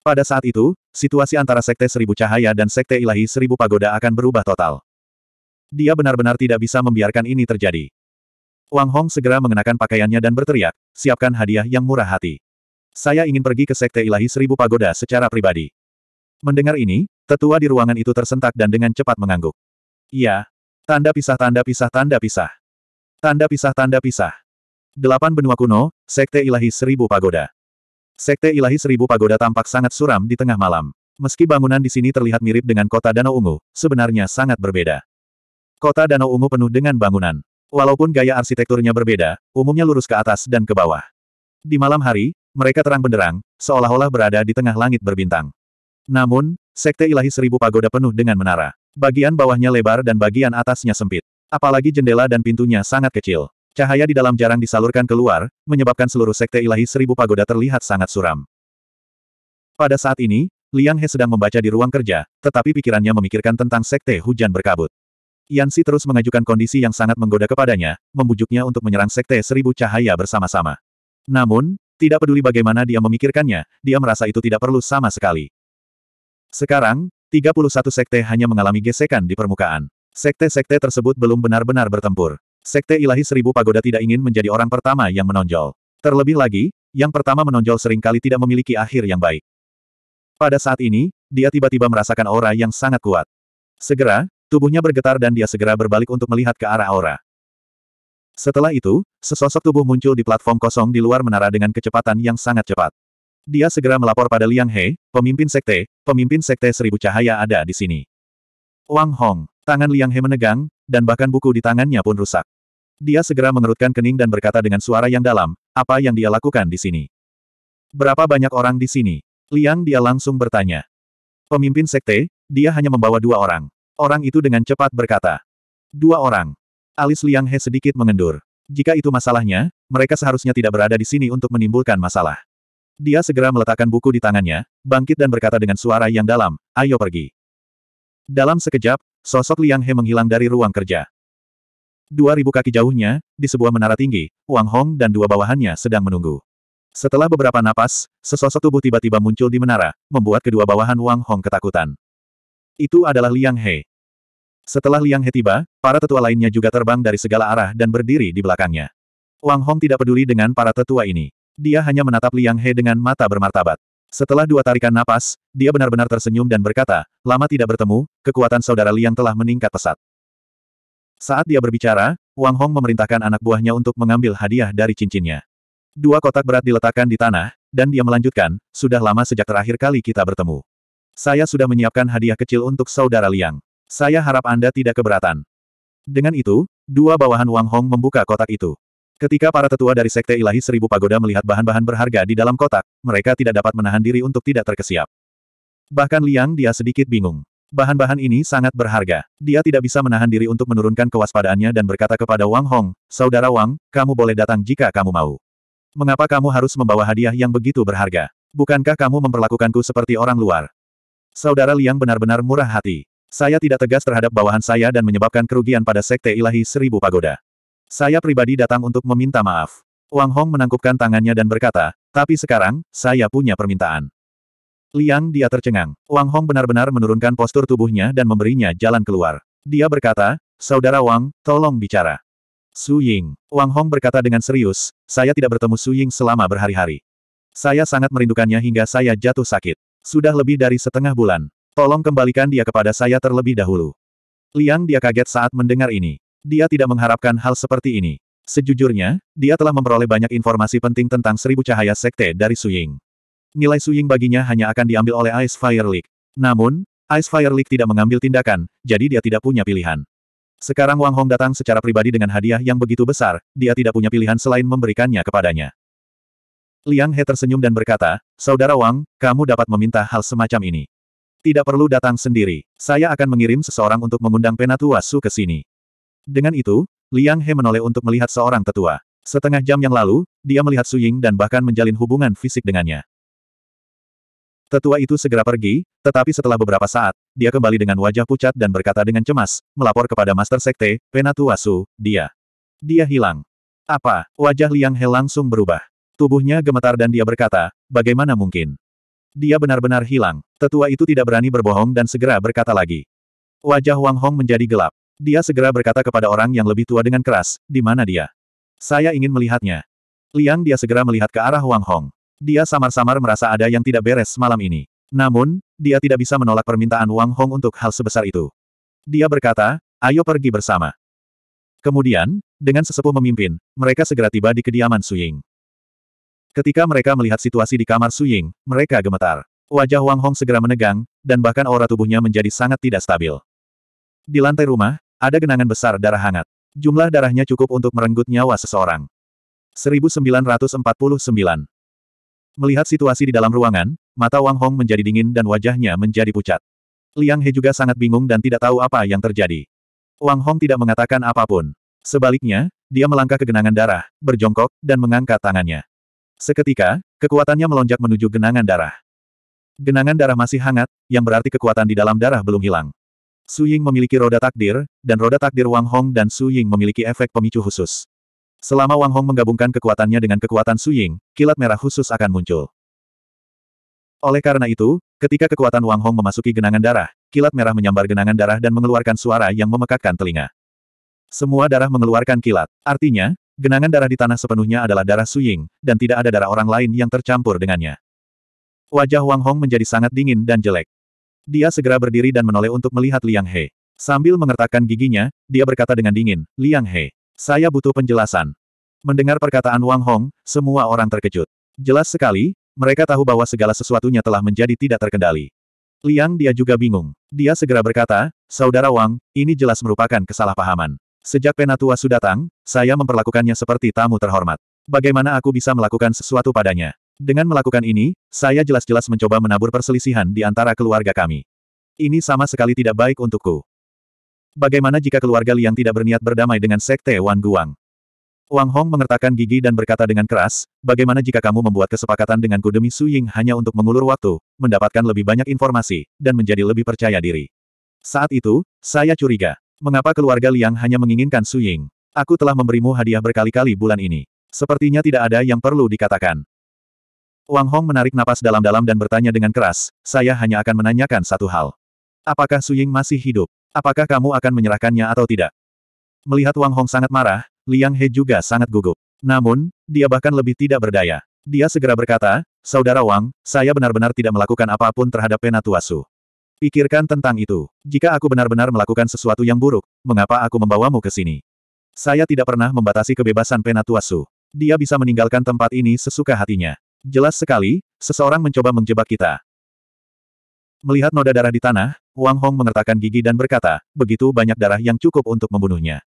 A: Pada saat itu, situasi antara Sekte Seribu Cahaya dan Sekte Ilahi Seribu Pagoda akan berubah total. Dia benar-benar tidak bisa membiarkan ini terjadi. Wang Hong segera mengenakan pakaiannya dan berteriak, siapkan hadiah yang murah hati. Saya ingin pergi ke Sekte Ilahi Seribu Pagoda secara pribadi. Mendengar ini, tetua di ruangan itu tersentak dan dengan cepat mengangguk. Iya. Tanda pisah tanda pisah tanda pisah. Tanda pisah tanda pisah. Delapan benua kuno, Sekte Ilahi Seribu Pagoda. Sekte ilahi seribu pagoda tampak sangat suram di tengah malam. Meski bangunan di sini terlihat mirip dengan kota Danau Ungu, sebenarnya sangat berbeda. Kota Danau Ungu penuh dengan bangunan. Walaupun gaya arsitekturnya berbeda, umumnya lurus ke atas dan ke bawah. Di malam hari, mereka terang benderang, seolah-olah berada di tengah langit berbintang. Namun, sekte ilahi seribu pagoda penuh dengan menara. Bagian bawahnya lebar dan bagian atasnya sempit. Apalagi jendela dan pintunya sangat kecil. Cahaya di dalam jarang disalurkan keluar, menyebabkan seluruh sekte ilahi seribu pagoda terlihat sangat suram. Pada saat ini, Liang He sedang membaca di ruang kerja, tetapi pikirannya memikirkan tentang sekte hujan berkabut. Yan Si terus mengajukan kondisi yang sangat menggoda kepadanya, membujuknya untuk menyerang sekte seribu cahaya bersama-sama. Namun, tidak peduli bagaimana dia memikirkannya, dia merasa itu tidak perlu sama sekali. Sekarang, 31 sekte hanya mengalami gesekan di permukaan. Sekte-sekte tersebut belum benar-benar bertempur. Sekte Ilahi Seribu Pagoda tidak ingin menjadi orang pertama yang menonjol. Terlebih lagi, yang pertama menonjol seringkali tidak memiliki akhir yang baik. Pada saat ini, dia tiba-tiba merasakan aura yang sangat kuat. Segera, tubuhnya bergetar dan dia segera berbalik untuk melihat ke arah aura. Setelah itu, sesosok tubuh muncul di platform kosong di luar menara dengan kecepatan yang sangat cepat. Dia segera melapor pada Liang He, pemimpin sekte, pemimpin sekte Seribu Cahaya ada di sini. Wang Hong, tangan Liang He menegang, dan bahkan buku di tangannya pun rusak. Dia segera mengerutkan kening dan berkata dengan suara yang dalam, apa yang dia lakukan di sini? Berapa banyak orang di sini? Liang dia langsung bertanya. Pemimpin sekte, dia hanya membawa dua orang. Orang itu dengan cepat berkata. Dua orang. Alis Liang He sedikit mengendur. Jika itu masalahnya, mereka seharusnya tidak berada di sini untuk menimbulkan masalah. Dia segera meletakkan buku di tangannya, bangkit dan berkata dengan suara yang dalam, ayo pergi. Dalam sekejap, sosok Liang He menghilang dari ruang kerja. Dua ribu kaki jauhnya, di sebuah menara tinggi, Wang Hong dan dua bawahannya sedang menunggu. Setelah beberapa napas, sesosok tubuh tiba-tiba muncul di menara, membuat kedua bawahan Wang Hong ketakutan. Itu adalah Liang He. Setelah Liang He tiba, para tetua lainnya juga terbang dari segala arah dan berdiri di belakangnya. Wang Hong tidak peduli dengan para tetua ini. Dia hanya menatap Liang He dengan mata bermartabat. Setelah dua tarikan napas, dia benar-benar tersenyum dan berkata, lama tidak bertemu, kekuatan saudara Liang telah meningkat pesat. Saat dia berbicara, Wang Hong memerintahkan anak buahnya untuk mengambil hadiah dari cincinnya. Dua kotak berat diletakkan di tanah, dan dia melanjutkan, sudah lama sejak terakhir kali kita bertemu. Saya sudah menyiapkan hadiah kecil untuk saudara Liang. Saya harap Anda tidak keberatan. Dengan itu, dua bawahan Wang Hong membuka kotak itu. Ketika para tetua dari Sekte Ilahi Seribu Pagoda melihat bahan-bahan berharga di dalam kotak, mereka tidak dapat menahan diri untuk tidak terkesiap. Bahkan Liang dia sedikit bingung. Bahan-bahan ini sangat berharga. Dia tidak bisa menahan diri untuk menurunkan kewaspadaannya dan berkata kepada Wang Hong, Saudara Wang, kamu boleh datang jika kamu mau. Mengapa kamu harus membawa hadiah yang begitu berharga? Bukankah kamu memperlakukanku seperti orang luar? Saudara Liang benar-benar murah hati. Saya tidak tegas terhadap bawahan saya dan menyebabkan kerugian pada Sekte Ilahi Seribu Pagoda. Saya pribadi datang untuk meminta maaf. Wang Hong menangkupkan tangannya dan berkata, tapi sekarang, saya punya permintaan. Liang dia tercengang. Wang Hong benar-benar menurunkan postur tubuhnya dan memberinya jalan keluar. Dia berkata, Saudara Wang, tolong bicara. Su Ying. Wang Hong berkata dengan serius, saya tidak bertemu Su Ying selama berhari-hari. Saya sangat merindukannya hingga saya jatuh sakit. Sudah lebih dari setengah bulan. Tolong kembalikan dia kepada saya terlebih dahulu. Liang dia kaget saat mendengar ini. Dia tidak mengharapkan hal seperti ini. Sejujurnya, dia telah memperoleh banyak informasi penting tentang seribu cahaya sekte dari Su Ying nilai Suying baginya hanya akan diambil oleh Ice Fire League. Namun, Ice Fire League tidak mengambil tindakan, jadi dia tidak punya pilihan. Sekarang Wang Hong datang secara pribadi dengan hadiah yang begitu besar, dia tidak punya pilihan selain memberikannya kepadanya. Liang He tersenyum dan berkata, Saudara Wang, kamu dapat meminta hal semacam ini. Tidak perlu datang sendiri, saya akan mengirim seseorang untuk mengundang penatua Su ke sini. Dengan itu, Liang He menoleh untuk melihat seorang tetua. Setengah jam yang lalu, dia melihat Su Ying dan bahkan menjalin hubungan fisik dengannya. Tetua itu segera pergi, tetapi setelah beberapa saat, dia kembali dengan wajah pucat dan berkata dengan cemas, melapor kepada Master Sekte, Penatuasu, dia. Dia hilang. Apa? Wajah Liang He langsung berubah. Tubuhnya gemetar dan dia berkata, bagaimana mungkin? Dia benar-benar hilang. Tetua itu tidak berani berbohong dan segera berkata lagi. Wajah Wang Hong menjadi gelap. Dia segera berkata kepada orang yang lebih tua dengan keras, di mana dia? Saya ingin melihatnya. Liang dia segera melihat ke arah Wang Hong. Dia samar-samar merasa ada yang tidak beres malam ini. Namun, dia tidak bisa menolak permintaan Wang Hong untuk hal sebesar itu. Dia berkata, ayo pergi bersama. Kemudian, dengan sesepuh memimpin, mereka segera tiba di kediaman Su Ying. Ketika mereka melihat situasi di kamar Su Ying, mereka gemetar. Wajah Wang Hong segera menegang, dan bahkan aura tubuhnya menjadi sangat tidak stabil. Di lantai rumah, ada genangan besar darah hangat. Jumlah darahnya cukup untuk merenggut nyawa seseorang. 1949 Melihat situasi di dalam ruangan, mata Wang Hong menjadi dingin dan wajahnya menjadi pucat. Liang He juga sangat bingung dan tidak tahu apa yang terjadi. Wang Hong tidak mengatakan apapun. Sebaliknya, dia melangkah ke genangan darah, berjongkok, dan mengangkat tangannya. Seketika, kekuatannya melonjak menuju genangan darah. Genangan darah masih hangat, yang berarti kekuatan di dalam darah belum hilang. Su Ying memiliki roda takdir, dan roda takdir Wang Hong dan Su Ying memiliki efek pemicu khusus. Selama Wang Hong menggabungkan kekuatannya dengan kekuatan Su Ying, kilat merah khusus akan muncul. Oleh karena itu, ketika kekuatan Wang Hong memasuki genangan darah, kilat merah menyambar genangan darah dan mengeluarkan suara yang memekakkan telinga. Semua darah mengeluarkan kilat. Artinya, genangan darah di tanah sepenuhnya adalah darah Su Ying, dan tidak ada darah orang lain yang tercampur dengannya. Wajah Wang Hong menjadi sangat dingin dan jelek. Dia segera berdiri dan menoleh untuk melihat Liang He. Sambil mengertakkan giginya, dia berkata dengan dingin, Liang He. Saya butuh penjelasan. Mendengar perkataan Wang Hong, semua orang terkejut. Jelas sekali, mereka tahu bahwa segala sesuatunya telah menjadi tidak terkendali. Liang dia juga bingung. Dia segera berkata, Saudara Wang, ini jelas merupakan kesalahpahaman. Sejak penatua sudah datang, saya memperlakukannya seperti tamu terhormat. Bagaimana aku bisa melakukan sesuatu padanya? Dengan melakukan ini, saya jelas-jelas mencoba menabur perselisihan di antara keluarga kami. Ini sama sekali tidak baik untukku bagaimana jika keluarga Liang tidak berniat berdamai dengan Sekte Wan Guang? Wang Hong mengertakkan gigi dan berkata dengan keras, bagaimana jika kamu membuat kesepakatan denganku demi Su Ying hanya untuk mengulur waktu, mendapatkan lebih banyak informasi, dan menjadi lebih percaya diri. Saat itu, saya curiga. Mengapa keluarga Liang hanya menginginkan Su Ying? Aku telah memberimu hadiah berkali-kali bulan ini. Sepertinya tidak ada yang perlu dikatakan. Wang Hong menarik napas dalam-dalam dan bertanya dengan keras, saya hanya akan menanyakan satu hal. Apakah Su Ying masih hidup? Apakah kamu akan menyerahkannya atau tidak? Melihat Wang Hong sangat marah, Liang He juga sangat gugup. Namun, dia bahkan lebih tidak berdaya. Dia segera berkata, Saudara Wang, saya benar-benar tidak melakukan apapun terhadap Penatuasu. Pikirkan tentang itu. Jika aku benar-benar melakukan sesuatu yang buruk, mengapa aku membawamu ke sini? Saya tidak pernah membatasi kebebasan Penatuasu. Dia bisa meninggalkan tempat ini sesuka hatinya. Jelas sekali, seseorang mencoba menjebak kita. Melihat noda darah di tanah, Wang Hong mengertakkan gigi dan berkata, begitu banyak darah yang cukup untuk membunuhnya.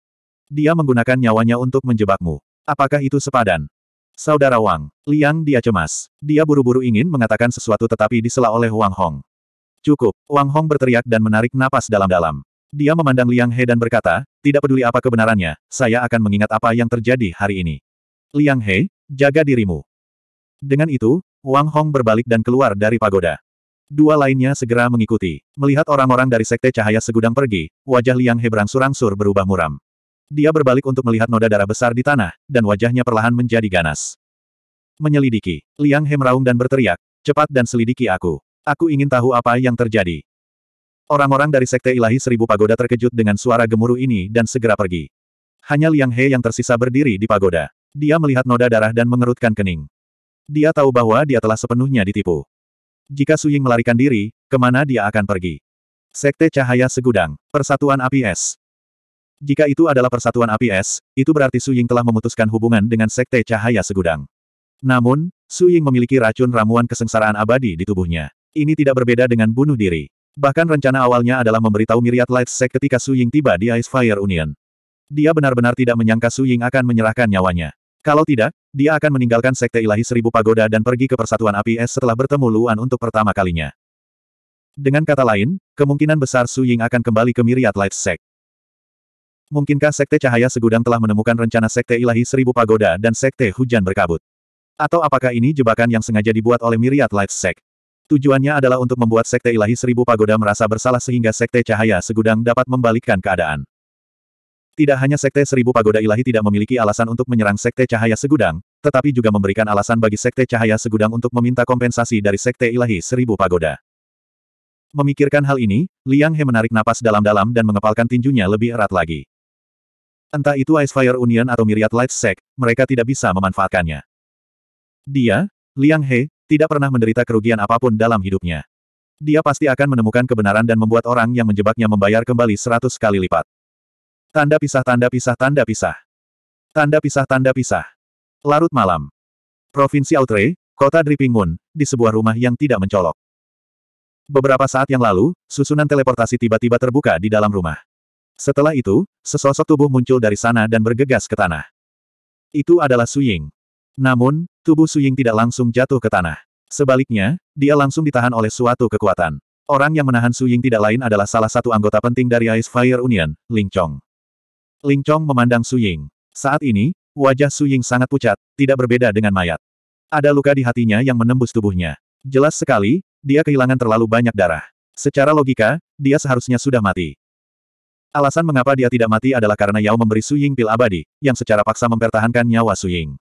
A: Dia menggunakan nyawanya untuk menjebakmu. Apakah itu sepadan? Saudara Wang, Liang dia cemas. Dia buru-buru ingin mengatakan sesuatu tetapi disela oleh Wang Hong. Cukup, Wang Hong berteriak dan menarik napas dalam-dalam. Dia memandang Liang He dan berkata, tidak peduli apa kebenarannya, saya akan mengingat apa yang terjadi hari ini. Liang He, jaga dirimu. Dengan itu, Wang Hong berbalik dan keluar dari pagoda. Dua lainnya segera mengikuti. Melihat orang-orang dari Sekte Cahaya Segudang pergi, wajah Liang He berangsur-angsur berubah muram. Dia berbalik untuk melihat noda darah besar di tanah, dan wajahnya perlahan menjadi ganas. Menyelidiki, Liang He meraung dan berteriak, cepat dan selidiki aku. Aku ingin tahu apa yang terjadi. Orang-orang dari Sekte Ilahi Seribu Pagoda terkejut dengan suara gemuruh ini dan segera pergi. Hanya Liang He yang tersisa berdiri di pagoda. Dia melihat noda darah dan mengerutkan kening. Dia tahu bahwa dia telah sepenuhnya ditipu. Jika Suying melarikan diri, kemana dia akan pergi? Sekte Cahaya Segudang, Persatuan Api Es. Jika itu adalah Persatuan Api Es, itu berarti Suying telah memutuskan hubungan dengan Sekte Cahaya Segudang. Namun, Suying memiliki racun ramuan kesengsaraan abadi di tubuhnya. Ini tidak berbeda dengan bunuh diri. Bahkan rencana awalnya adalah memberitahu Myriad Light Sect ketika Suying tiba di Ice Fire Union. Dia benar-benar tidak menyangka Suying akan menyerahkan nyawanya. Kalau tidak, dia akan meninggalkan Sekte Ilahi Seribu Pagoda dan pergi ke Persatuan Api Es setelah bertemu Luan untuk pertama kalinya. Dengan kata lain, kemungkinan besar Su Ying akan kembali ke Myriad Light Sect. Mungkinkah Sekte Cahaya Segudang telah menemukan rencana Sekte Ilahi Seribu Pagoda dan Sekte Hujan Berkabut? Atau apakah ini jebakan yang sengaja dibuat oleh Myriad Light Sect? Tujuannya adalah untuk membuat Sekte Ilahi Seribu Pagoda merasa bersalah sehingga Sekte Cahaya Segudang dapat membalikkan keadaan. Tidak hanya Sekte Seribu Pagoda Ilahi tidak memiliki alasan untuk menyerang Sekte Cahaya Segudang, tetapi juga memberikan alasan bagi Sekte Cahaya Segudang untuk meminta kompensasi dari Sekte Ilahi Seribu Pagoda. Memikirkan hal ini, Liang He menarik napas dalam-dalam dan mengepalkan tinjunya lebih erat lagi. Entah itu Ice Fire Union atau Myriad Light Sect, mereka tidak bisa memanfaatkannya. Dia, Liang He, tidak pernah menderita kerugian apapun dalam hidupnya. Dia pasti akan menemukan kebenaran dan membuat orang yang menjebaknya membayar kembali seratus kali lipat. Tanda pisah tanda pisah tanda pisah. Tanda pisah tanda pisah. Larut malam. Provinsi Outre, kota Drippingun, di sebuah rumah yang tidak mencolok. Beberapa saat yang lalu, susunan teleportasi tiba-tiba terbuka di dalam rumah. Setelah itu, sesosok tubuh muncul dari sana dan bergegas ke tanah. Itu adalah Suying. Namun, tubuh Suying tidak langsung jatuh ke tanah. Sebaliknya, dia langsung ditahan oleh suatu kekuatan. Orang yang menahan Suying tidak lain adalah salah satu anggota penting dari Ice Fire Union, Ling Chong. Ling Chong memandang Su Ying. Saat ini, wajah Su Ying sangat pucat, tidak berbeda dengan mayat. Ada luka di hatinya yang menembus tubuhnya. Jelas sekali, dia kehilangan terlalu banyak darah. Secara logika, dia seharusnya sudah mati. Alasan mengapa dia tidak mati adalah karena Yao memberi Su Ying pil abadi, yang secara paksa mempertahankan nyawa Su Ying.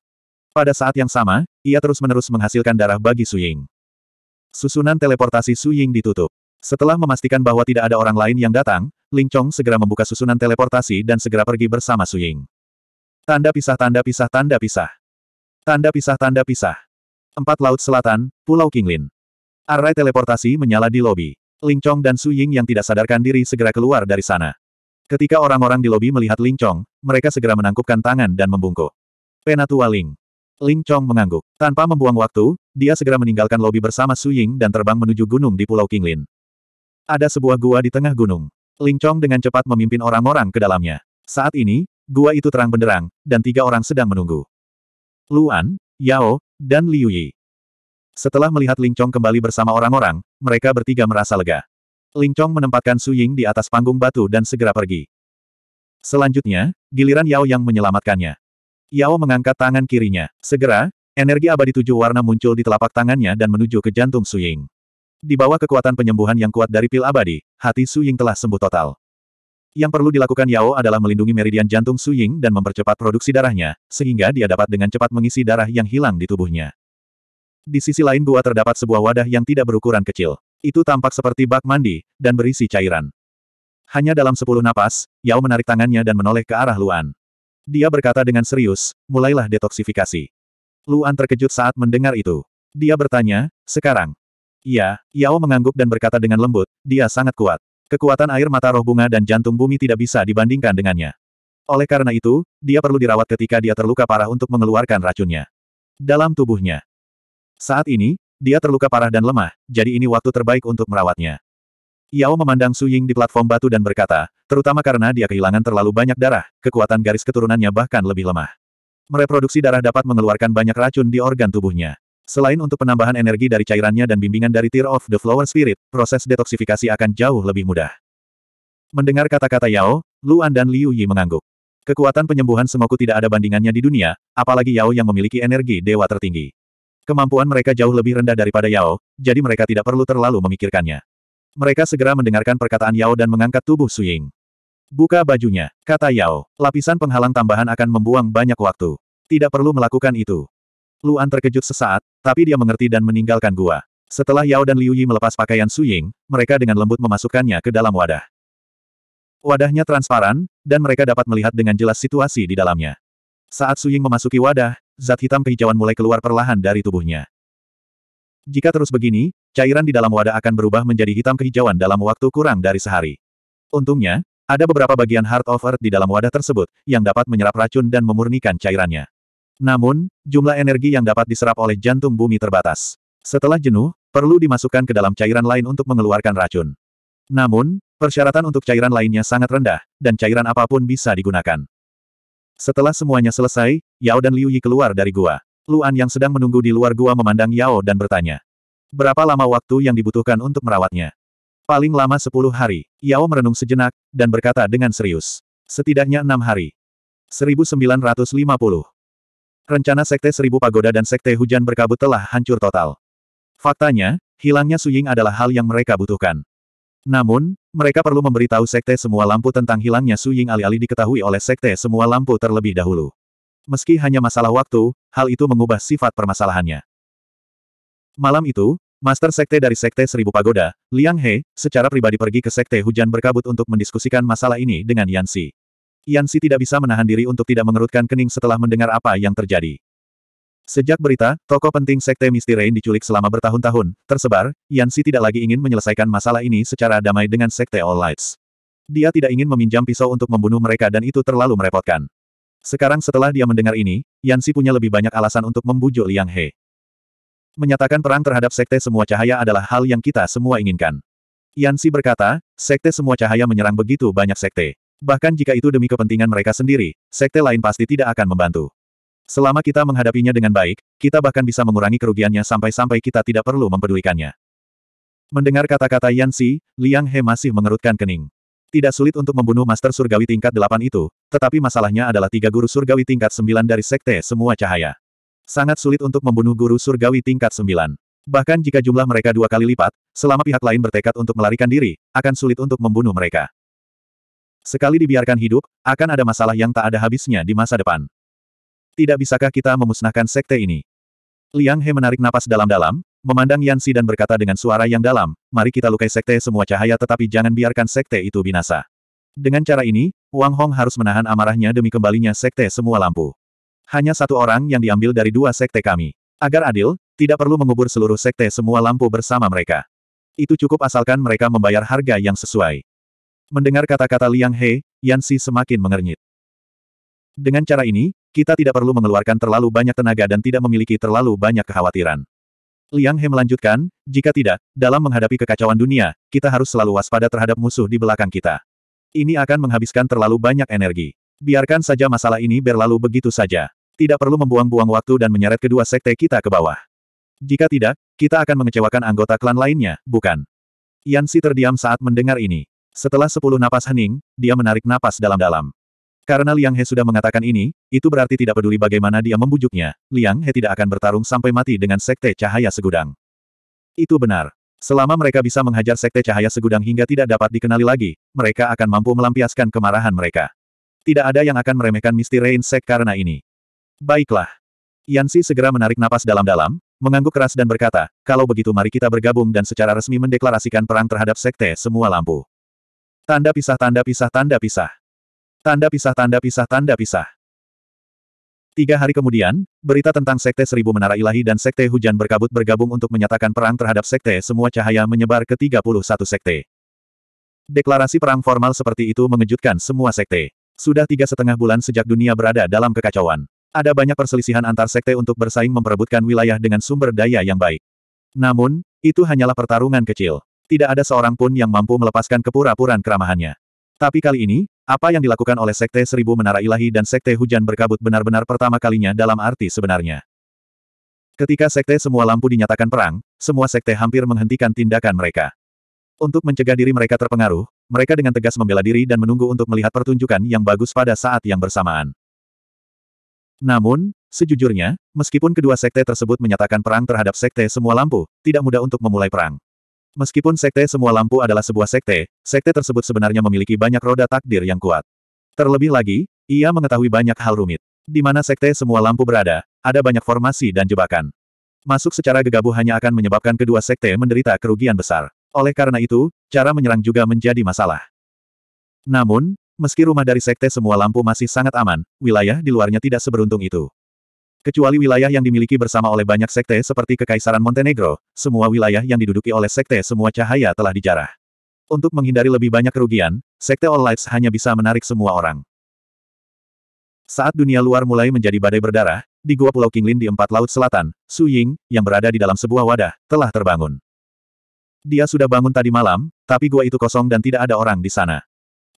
A: Pada saat yang sama, ia terus-menerus menghasilkan darah bagi Su Ying. Susunan teleportasi Su Ying ditutup. Setelah memastikan bahwa tidak ada orang lain yang datang, Ling Chong segera membuka susunan teleportasi dan segera pergi bersama Su Ying. Tanda pisah tanda pisah tanda pisah. Tanda pisah tanda pisah. Empat Laut Selatan, Pulau Kinglin. Array teleportasi menyala di lobi. Ling Chong dan Su Ying yang tidak sadarkan diri segera keluar dari sana. Ketika orang-orang di lobi melihat Ling Chong, mereka segera menangkupkan tangan dan membungkuk. Penatua Ling. Ling Chong mengangguk. Tanpa membuang waktu, dia segera meninggalkan lobi bersama Su Ying dan terbang menuju gunung di Pulau Kinglin. Ada sebuah gua di tengah gunung. Ling Chong dengan cepat memimpin orang-orang ke dalamnya. Saat ini, gua itu terang benderang, dan tiga orang sedang menunggu. Luan, Yao, dan Liu Yi. Setelah melihat Ling Chong kembali bersama orang-orang, mereka bertiga merasa lega. Ling Chong menempatkan Su Ying di atas panggung batu dan segera pergi. Selanjutnya, giliran Yao yang menyelamatkannya. Yao mengangkat tangan kirinya. Segera, energi abadi tujuh warna muncul di telapak tangannya dan menuju ke jantung Su Ying. Di bawah kekuatan penyembuhan yang kuat dari pil abadi, hati Su Ying telah sembuh total. Yang perlu dilakukan Yao adalah melindungi meridian jantung Su Ying dan mempercepat produksi darahnya, sehingga dia dapat dengan cepat mengisi darah yang hilang di tubuhnya. Di sisi lain gua terdapat sebuah wadah yang tidak berukuran kecil. Itu tampak seperti bak mandi, dan berisi cairan. Hanya dalam sepuluh napas, Yao menarik tangannya dan menoleh ke arah Luan. Dia berkata dengan serius, mulailah detoksifikasi. Luan terkejut saat mendengar itu. Dia bertanya, sekarang, Iya, Yao mengangguk dan berkata dengan lembut, dia sangat kuat. Kekuatan air mata roh bunga dan jantung bumi tidak bisa dibandingkan dengannya. Oleh karena itu, dia perlu dirawat ketika dia terluka parah untuk mengeluarkan racunnya. Dalam tubuhnya. Saat ini, dia terluka parah dan lemah, jadi ini waktu terbaik untuk merawatnya. Yao memandang Su Ying di platform batu dan berkata, terutama karena dia kehilangan terlalu banyak darah, kekuatan garis keturunannya bahkan lebih lemah. Mereproduksi darah dapat mengeluarkan banyak racun di organ tubuhnya. Selain untuk penambahan energi dari cairannya dan bimbingan dari Tear of the Flower Spirit, proses detoksifikasi akan jauh lebih mudah. Mendengar kata-kata Yao, Luan dan Liu Yi mengangguk. Kekuatan penyembuhan Sengoku tidak ada bandingannya di dunia, apalagi Yao yang memiliki energi dewa tertinggi. Kemampuan mereka jauh lebih rendah daripada Yao, jadi mereka tidak perlu terlalu memikirkannya. Mereka segera mendengarkan perkataan Yao dan mengangkat tubuh Suying. Buka bajunya, kata Yao. Lapisan penghalang tambahan akan membuang banyak waktu. Tidak perlu melakukan itu. Luan terkejut sesaat, tapi dia mengerti dan meninggalkan gua. Setelah Yao dan Liu Yi melepas pakaian Su Ying, mereka dengan lembut memasukkannya ke dalam wadah. Wadahnya transparan, dan mereka dapat melihat dengan jelas situasi di dalamnya. Saat Su Ying memasuki wadah, zat hitam kehijauan mulai keluar perlahan dari tubuhnya. Jika terus begini, cairan di dalam wadah akan berubah menjadi hitam kehijauan dalam waktu kurang dari sehari. Untungnya, ada beberapa bagian Heart of Earth di dalam wadah tersebut, yang dapat menyerap racun dan memurnikan cairannya. Namun, jumlah energi yang dapat diserap oleh jantung bumi terbatas. Setelah jenuh, perlu dimasukkan ke dalam cairan lain untuk mengeluarkan racun. Namun, persyaratan untuk cairan lainnya sangat rendah, dan cairan apapun bisa digunakan. Setelah semuanya selesai, Yao dan Liu Yi keluar dari gua. Luan yang sedang menunggu di luar gua memandang Yao dan bertanya. Berapa lama waktu yang dibutuhkan untuk merawatnya? Paling lama sepuluh hari. Yao merenung sejenak, dan berkata dengan serius. Setidaknya enam hari. 1950. Rencana Sekte Seribu Pagoda dan Sekte Hujan Berkabut telah hancur total. Faktanya, hilangnya Suying adalah hal yang mereka butuhkan. Namun, mereka perlu memberitahu Sekte Semua Lampu tentang hilangnya Suying alih-alih diketahui oleh Sekte Semua Lampu terlebih dahulu. Meski hanya masalah waktu, hal itu mengubah sifat permasalahannya. Malam itu, Master Sekte dari Sekte Seribu Pagoda, Liang He, secara pribadi pergi ke Sekte Hujan Berkabut untuk mendiskusikan masalah ini dengan Si. Yansi tidak bisa menahan diri untuk tidak mengerutkan kening setelah mendengar apa yang terjadi. Sejak berita, toko penting Sekte Misty Rain diculik selama bertahun-tahun, tersebar, Yansi tidak lagi ingin menyelesaikan masalah ini secara damai dengan Sekte All Lights. Dia tidak ingin meminjam pisau untuk membunuh mereka dan itu terlalu merepotkan. Sekarang setelah dia mendengar ini, Yansi punya lebih banyak alasan untuk membujuk Liang He. Menyatakan perang terhadap Sekte Semua Cahaya adalah hal yang kita semua inginkan. Yansi berkata, Sekte Semua Cahaya menyerang begitu banyak Sekte. Bahkan jika itu demi kepentingan mereka sendiri, sekte lain pasti tidak akan membantu. Selama kita menghadapinya dengan baik, kita bahkan bisa mengurangi kerugiannya sampai-sampai kita tidak perlu mempedulikannya. Mendengar kata-kata Yan Xi, Liang He masih mengerutkan kening. Tidak sulit untuk membunuh Master Surgawi tingkat 8 itu, tetapi masalahnya adalah tiga guru Surgawi tingkat 9 dari Sekte Semua Cahaya. Sangat sulit untuk membunuh guru Surgawi tingkat 9. Bahkan jika jumlah mereka dua kali lipat, selama pihak lain bertekad untuk melarikan diri, akan sulit untuk membunuh mereka. Sekali dibiarkan hidup, akan ada masalah yang tak ada habisnya di masa depan. Tidak bisakah kita memusnahkan sekte ini? Liang He menarik napas dalam-dalam, memandang Yansi dan berkata dengan suara yang dalam, mari kita lukai sekte semua cahaya tetapi jangan biarkan sekte itu binasa. Dengan cara ini, Wang Hong harus menahan amarahnya demi kembalinya sekte semua lampu. Hanya satu orang yang diambil dari dua sekte kami. Agar adil, tidak perlu mengubur seluruh sekte semua lampu bersama mereka. Itu cukup asalkan mereka membayar harga yang sesuai. Mendengar kata-kata Liang He, Yan Yansi semakin mengernyit. Dengan cara ini, kita tidak perlu mengeluarkan terlalu banyak tenaga dan tidak memiliki terlalu banyak kekhawatiran. Liang He melanjutkan, jika tidak, dalam menghadapi kekacauan dunia, kita harus selalu waspada terhadap musuh di belakang kita. Ini akan menghabiskan terlalu banyak energi. Biarkan saja masalah ini berlalu begitu saja. Tidak perlu membuang-buang waktu dan menyeret kedua sekte kita ke bawah. Jika tidak, kita akan mengecewakan anggota klan lainnya, bukan? Yansi terdiam saat mendengar ini. Setelah sepuluh napas hening, dia menarik napas dalam-dalam. Karena Liang He sudah mengatakan ini, itu berarti tidak peduli bagaimana dia membujuknya, Liang He tidak akan bertarung sampai mati dengan Sekte Cahaya Segudang. Itu benar. Selama mereka bisa menghajar Sekte Cahaya Segudang hingga tidak dapat dikenali lagi, mereka akan mampu melampiaskan kemarahan mereka. Tidak ada yang akan meremehkan Rain Sek karena ini. Baiklah. Yansi segera menarik napas dalam-dalam, mengangguk keras dan berkata, kalau begitu mari kita bergabung dan secara resmi mendeklarasikan perang terhadap Sekte Semua Lampu. Tanda pisah tanda pisah tanda pisah. Tanda pisah tanda pisah tanda pisah. Tiga hari kemudian, berita tentang Sekte Seribu Menara Ilahi dan Sekte Hujan Berkabut bergabung untuk menyatakan perang terhadap Sekte Semua Cahaya menyebar ke 31 Sekte. Deklarasi perang formal seperti itu mengejutkan semua Sekte. Sudah tiga setengah bulan sejak dunia berada dalam kekacauan. Ada banyak perselisihan antar Sekte untuk bersaing memperebutkan wilayah dengan sumber daya yang baik. Namun, itu hanyalah pertarungan kecil tidak ada seorang pun yang mampu melepaskan kepura puraan keramahannya. Tapi kali ini, apa yang dilakukan oleh Sekte Seribu Menara Ilahi dan Sekte Hujan Berkabut benar-benar pertama kalinya dalam arti sebenarnya. Ketika Sekte Semua Lampu dinyatakan perang, semua Sekte hampir menghentikan tindakan mereka. Untuk mencegah diri mereka terpengaruh, mereka dengan tegas membela diri dan menunggu untuk melihat pertunjukan yang bagus pada saat yang bersamaan. Namun, sejujurnya, meskipun kedua sekte tersebut menyatakan perang terhadap sekte semua lampu, tidak mudah untuk memulai perang. Meskipun sekte semua lampu adalah sebuah sekte, sekte tersebut sebenarnya memiliki banyak roda takdir yang kuat. Terlebih lagi, ia mengetahui banyak hal rumit. Di mana sekte semua lampu berada, ada banyak formasi dan jebakan. Masuk secara gegabah hanya akan menyebabkan kedua sekte menderita kerugian besar. Oleh karena itu, cara menyerang juga menjadi masalah. Namun, meski rumah dari sekte semua lampu masih sangat aman, wilayah di luarnya tidak seberuntung itu. Kecuali wilayah yang dimiliki bersama oleh banyak sekte seperti Kekaisaran Montenegro, semua wilayah yang diduduki oleh sekte semua cahaya telah dijarah. Untuk menghindari lebih banyak kerugian, sekte All Lights hanya bisa menarik semua orang. Saat dunia luar mulai menjadi badai berdarah, di gua Pulau Kinglin di empat laut selatan, Su Ying, yang berada di dalam sebuah wadah, telah terbangun. Dia sudah bangun tadi malam, tapi gua itu kosong dan tidak ada orang di sana.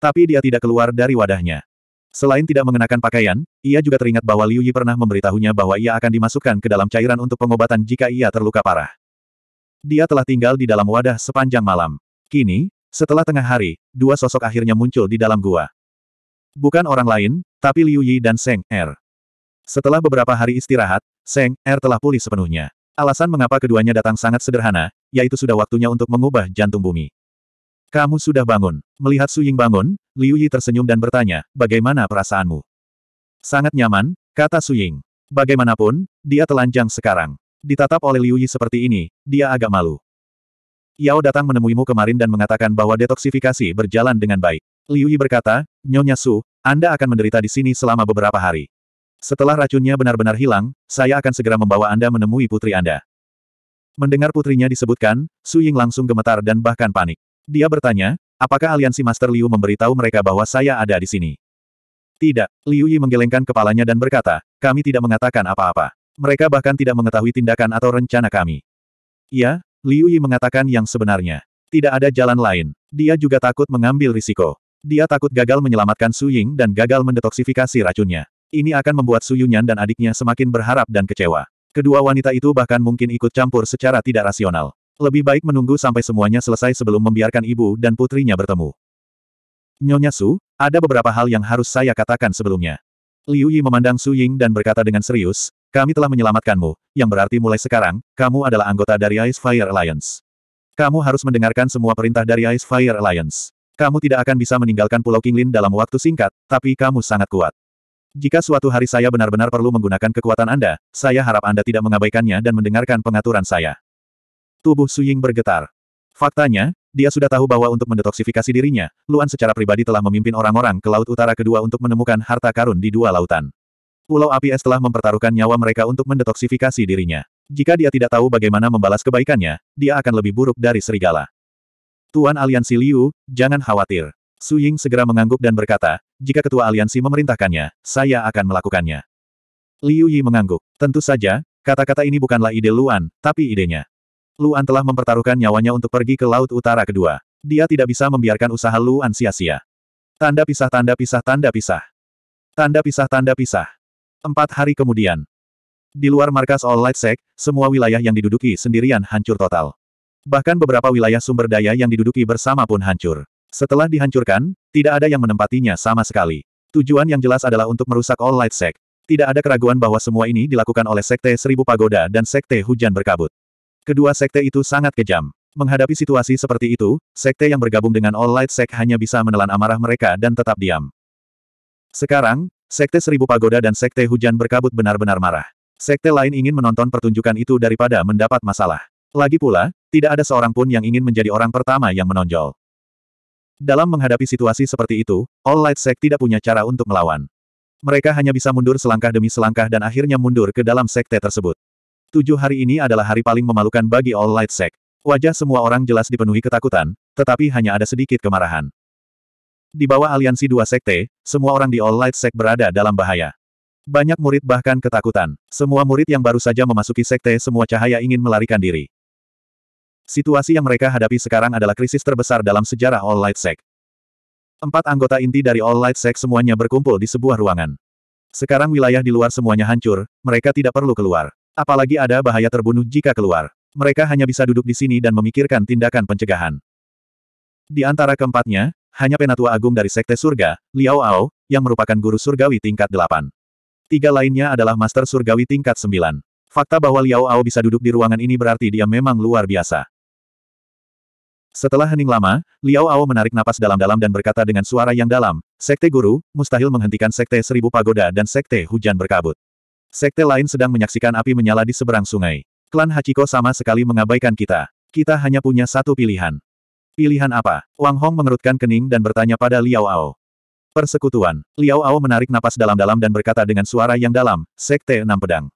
A: Tapi dia tidak keluar dari wadahnya. Selain tidak mengenakan pakaian, ia juga teringat bahwa Liu Yi pernah memberitahunya bahwa ia akan dimasukkan ke dalam cairan untuk pengobatan jika ia terluka parah. Dia telah tinggal di dalam wadah sepanjang malam. Kini, setelah tengah hari, dua sosok akhirnya muncul di dalam gua. Bukan orang lain, tapi Liu Yi dan Seng Er. Setelah beberapa hari istirahat, Seng Er telah pulih sepenuhnya. Alasan mengapa keduanya datang sangat sederhana, yaitu sudah waktunya untuk mengubah jantung bumi. Kamu sudah bangun. Melihat Su Ying bangun, Liu Yi tersenyum dan bertanya, bagaimana perasaanmu? Sangat nyaman, kata Su Ying. Bagaimanapun, dia telanjang sekarang. Ditatap oleh Liu Yi seperti ini, dia agak malu. Yao datang menemuimu kemarin dan mengatakan bahwa detoksifikasi berjalan dengan baik. Liu Yi berkata, Nyonya Su, Anda akan menderita di sini selama beberapa hari. Setelah racunnya benar-benar hilang, saya akan segera membawa Anda menemui putri Anda. Mendengar putrinya disebutkan, Su Ying langsung gemetar dan bahkan panik. Dia bertanya, apakah aliansi Master Liu memberitahu mereka bahwa saya ada di sini? Tidak, Liu Yi menggelengkan kepalanya dan berkata, kami tidak mengatakan apa-apa. Mereka bahkan tidak mengetahui tindakan atau rencana kami. Ya, Liu Yi mengatakan yang sebenarnya. Tidak ada jalan lain. Dia juga takut mengambil risiko. Dia takut gagal menyelamatkan Su Ying dan gagal mendetoksifikasi racunnya. Ini akan membuat Su Yunyan dan adiknya semakin berharap dan kecewa. Kedua wanita itu bahkan mungkin ikut campur secara tidak rasional. Lebih baik menunggu sampai semuanya selesai sebelum membiarkan ibu dan putrinya bertemu. Nyonya Su, ada beberapa hal yang harus saya katakan sebelumnya. Liu Yi memandang Su Ying dan berkata dengan serius, kami telah menyelamatkanmu, yang berarti mulai sekarang, kamu adalah anggota dari Ice Fire Alliance. Kamu harus mendengarkan semua perintah dari Ice Fire Alliance. Kamu tidak akan bisa meninggalkan Pulau Kinglin dalam waktu singkat, tapi kamu sangat kuat. Jika suatu hari saya benar-benar perlu menggunakan kekuatan Anda, saya harap Anda tidak mengabaikannya dan mendengarkan pengaturan saya. Tubuh Suying bergetar. Faktanya, dia sudah tahu bahwa untuk mendetoksifikasi dirinya, Luan secara pribadi telah memimpin orang-orang ke Laut Utara Kedua untuk menemukan harta karun di dua lautan. Pulau Api Es telah mempertaruhkan nyawa mereka untuk mendetoksifikasi dirinya. Jika dia tidak tahu bagaimana membalas kebaikannya, dia akan lebih buruk dari serigala. Tuan Aliansi Liu, jangan khawatir. Su Ying segera mengangguk dan berkata, jika ketua aliansi memerintahkannya, saya akan melakukannya. Liu Yi mengangguk. Tentu saja, kata-kata ini bukanlah ide Luan, tapi idenya. Luan telah mempertaruhkan nyawanya untuk pergi ke Laut Utara kedua. Dia tidak bisa membiarkan usaha Luan sia-sia. Tanda pisah tanda pisah tanda pisah. Tanda pisah tanda pisah. Empat hari kemudian. Di luar markas All Light Sec, semua wilayah yang diduduki sendirian hancur total. Bahkan beberapa wilayah sumber daya yang diduduki bersama pun hancur. Setelah dihancurkan, tidak ada yang menempatinya sama sekali. Tujuan yang jelas adalah untuk merusak All Light Sect. Tidak ada keraguan bahwa semua ini dilakukan oleh Sekte Seribu Pagoda dan Sekte Hujan Berkabut. Kedua sekte itu sangat kejam. Menghadapi situasi seperti itu, sekte yang bergabung dengan All Light Sect hanya bisa menelan amarah mereka dan tetap diam. Sekarang, sekte Seribu Pagoda dan sekte Hujan Berkabut benar-benar marah. Sekte lain ingin menonton pertunjukan itu daripada mendapat masalah. Lagi pula, tidak ada seorang pun yang ingin menjadi orang pertama yang menonjol. Dalam menghadapi situasi seperti itu, All Light Sect tidak punya cara untuk melawan. Mereka hanya bisa mundur selangkah demi selangkah dan akhirnya mundur ke dalam sekte tersebut. Tujuh hari ini adalah hari paling memalukan bagi All Light Sect. Wajah semua orang jelas dipenuhi ketakutan, tetapi hanya ada sedikit kemarahan. Di bawah aliansi dua sekte, semua orang di All Light Sect berada dalam bahaya. Banyak murid bahkan ketakutan. Semua murid yang baru saja memasuki sekte semua cahaya ingin melarikan diri. Situasi yang mereka hadapi sekarang adalah krisis terbesar dalam sejarah All Light Sect. Empat anggota inti dari All Light Sect semuanya berkumpul di sebuah ruangan. Sekarang wilayah di luar semuanya hancur, mereka tidak perlu keluar. Apalagi ada bahaya terbunuh jika keluar. Mereka hanya bisa duduk di sini dan memikirkan tindakan pencegahan. Di antara keempatnya, hanya Penatua Agung dari Sekte Surga, Liao Ao, yang merupakan guru surgawi tingkat delapan. Tiga lainnya adalah Master Surgawi tingkat sembilan. Fakta bahwa Liao Ao bisa duduk di ruangan ini berarti dia memang luar biasa. Setelah hening lama, Liao Ao menarik napas dalam-dalam dan berkata dengan suara yang dalam, Sekte Guru, mustahil menghentikan Sekte Seribu Pagoda dan Sekte Hujan Berkabut. Sekte lain sedang menyaksikan api menyala di seberang sungai. Klan Hachiko sama sekali mengabaikan kita. Kita hanya punya satu pilihan. Pilihan apa? Wang Hong mengerutkan kening dan bertanya pada Liao Ao. Persekutuan. Liao Ao menarik napas dalam-dalam dan berkata dengan suara yang dalam, Sekte Enam Pedang.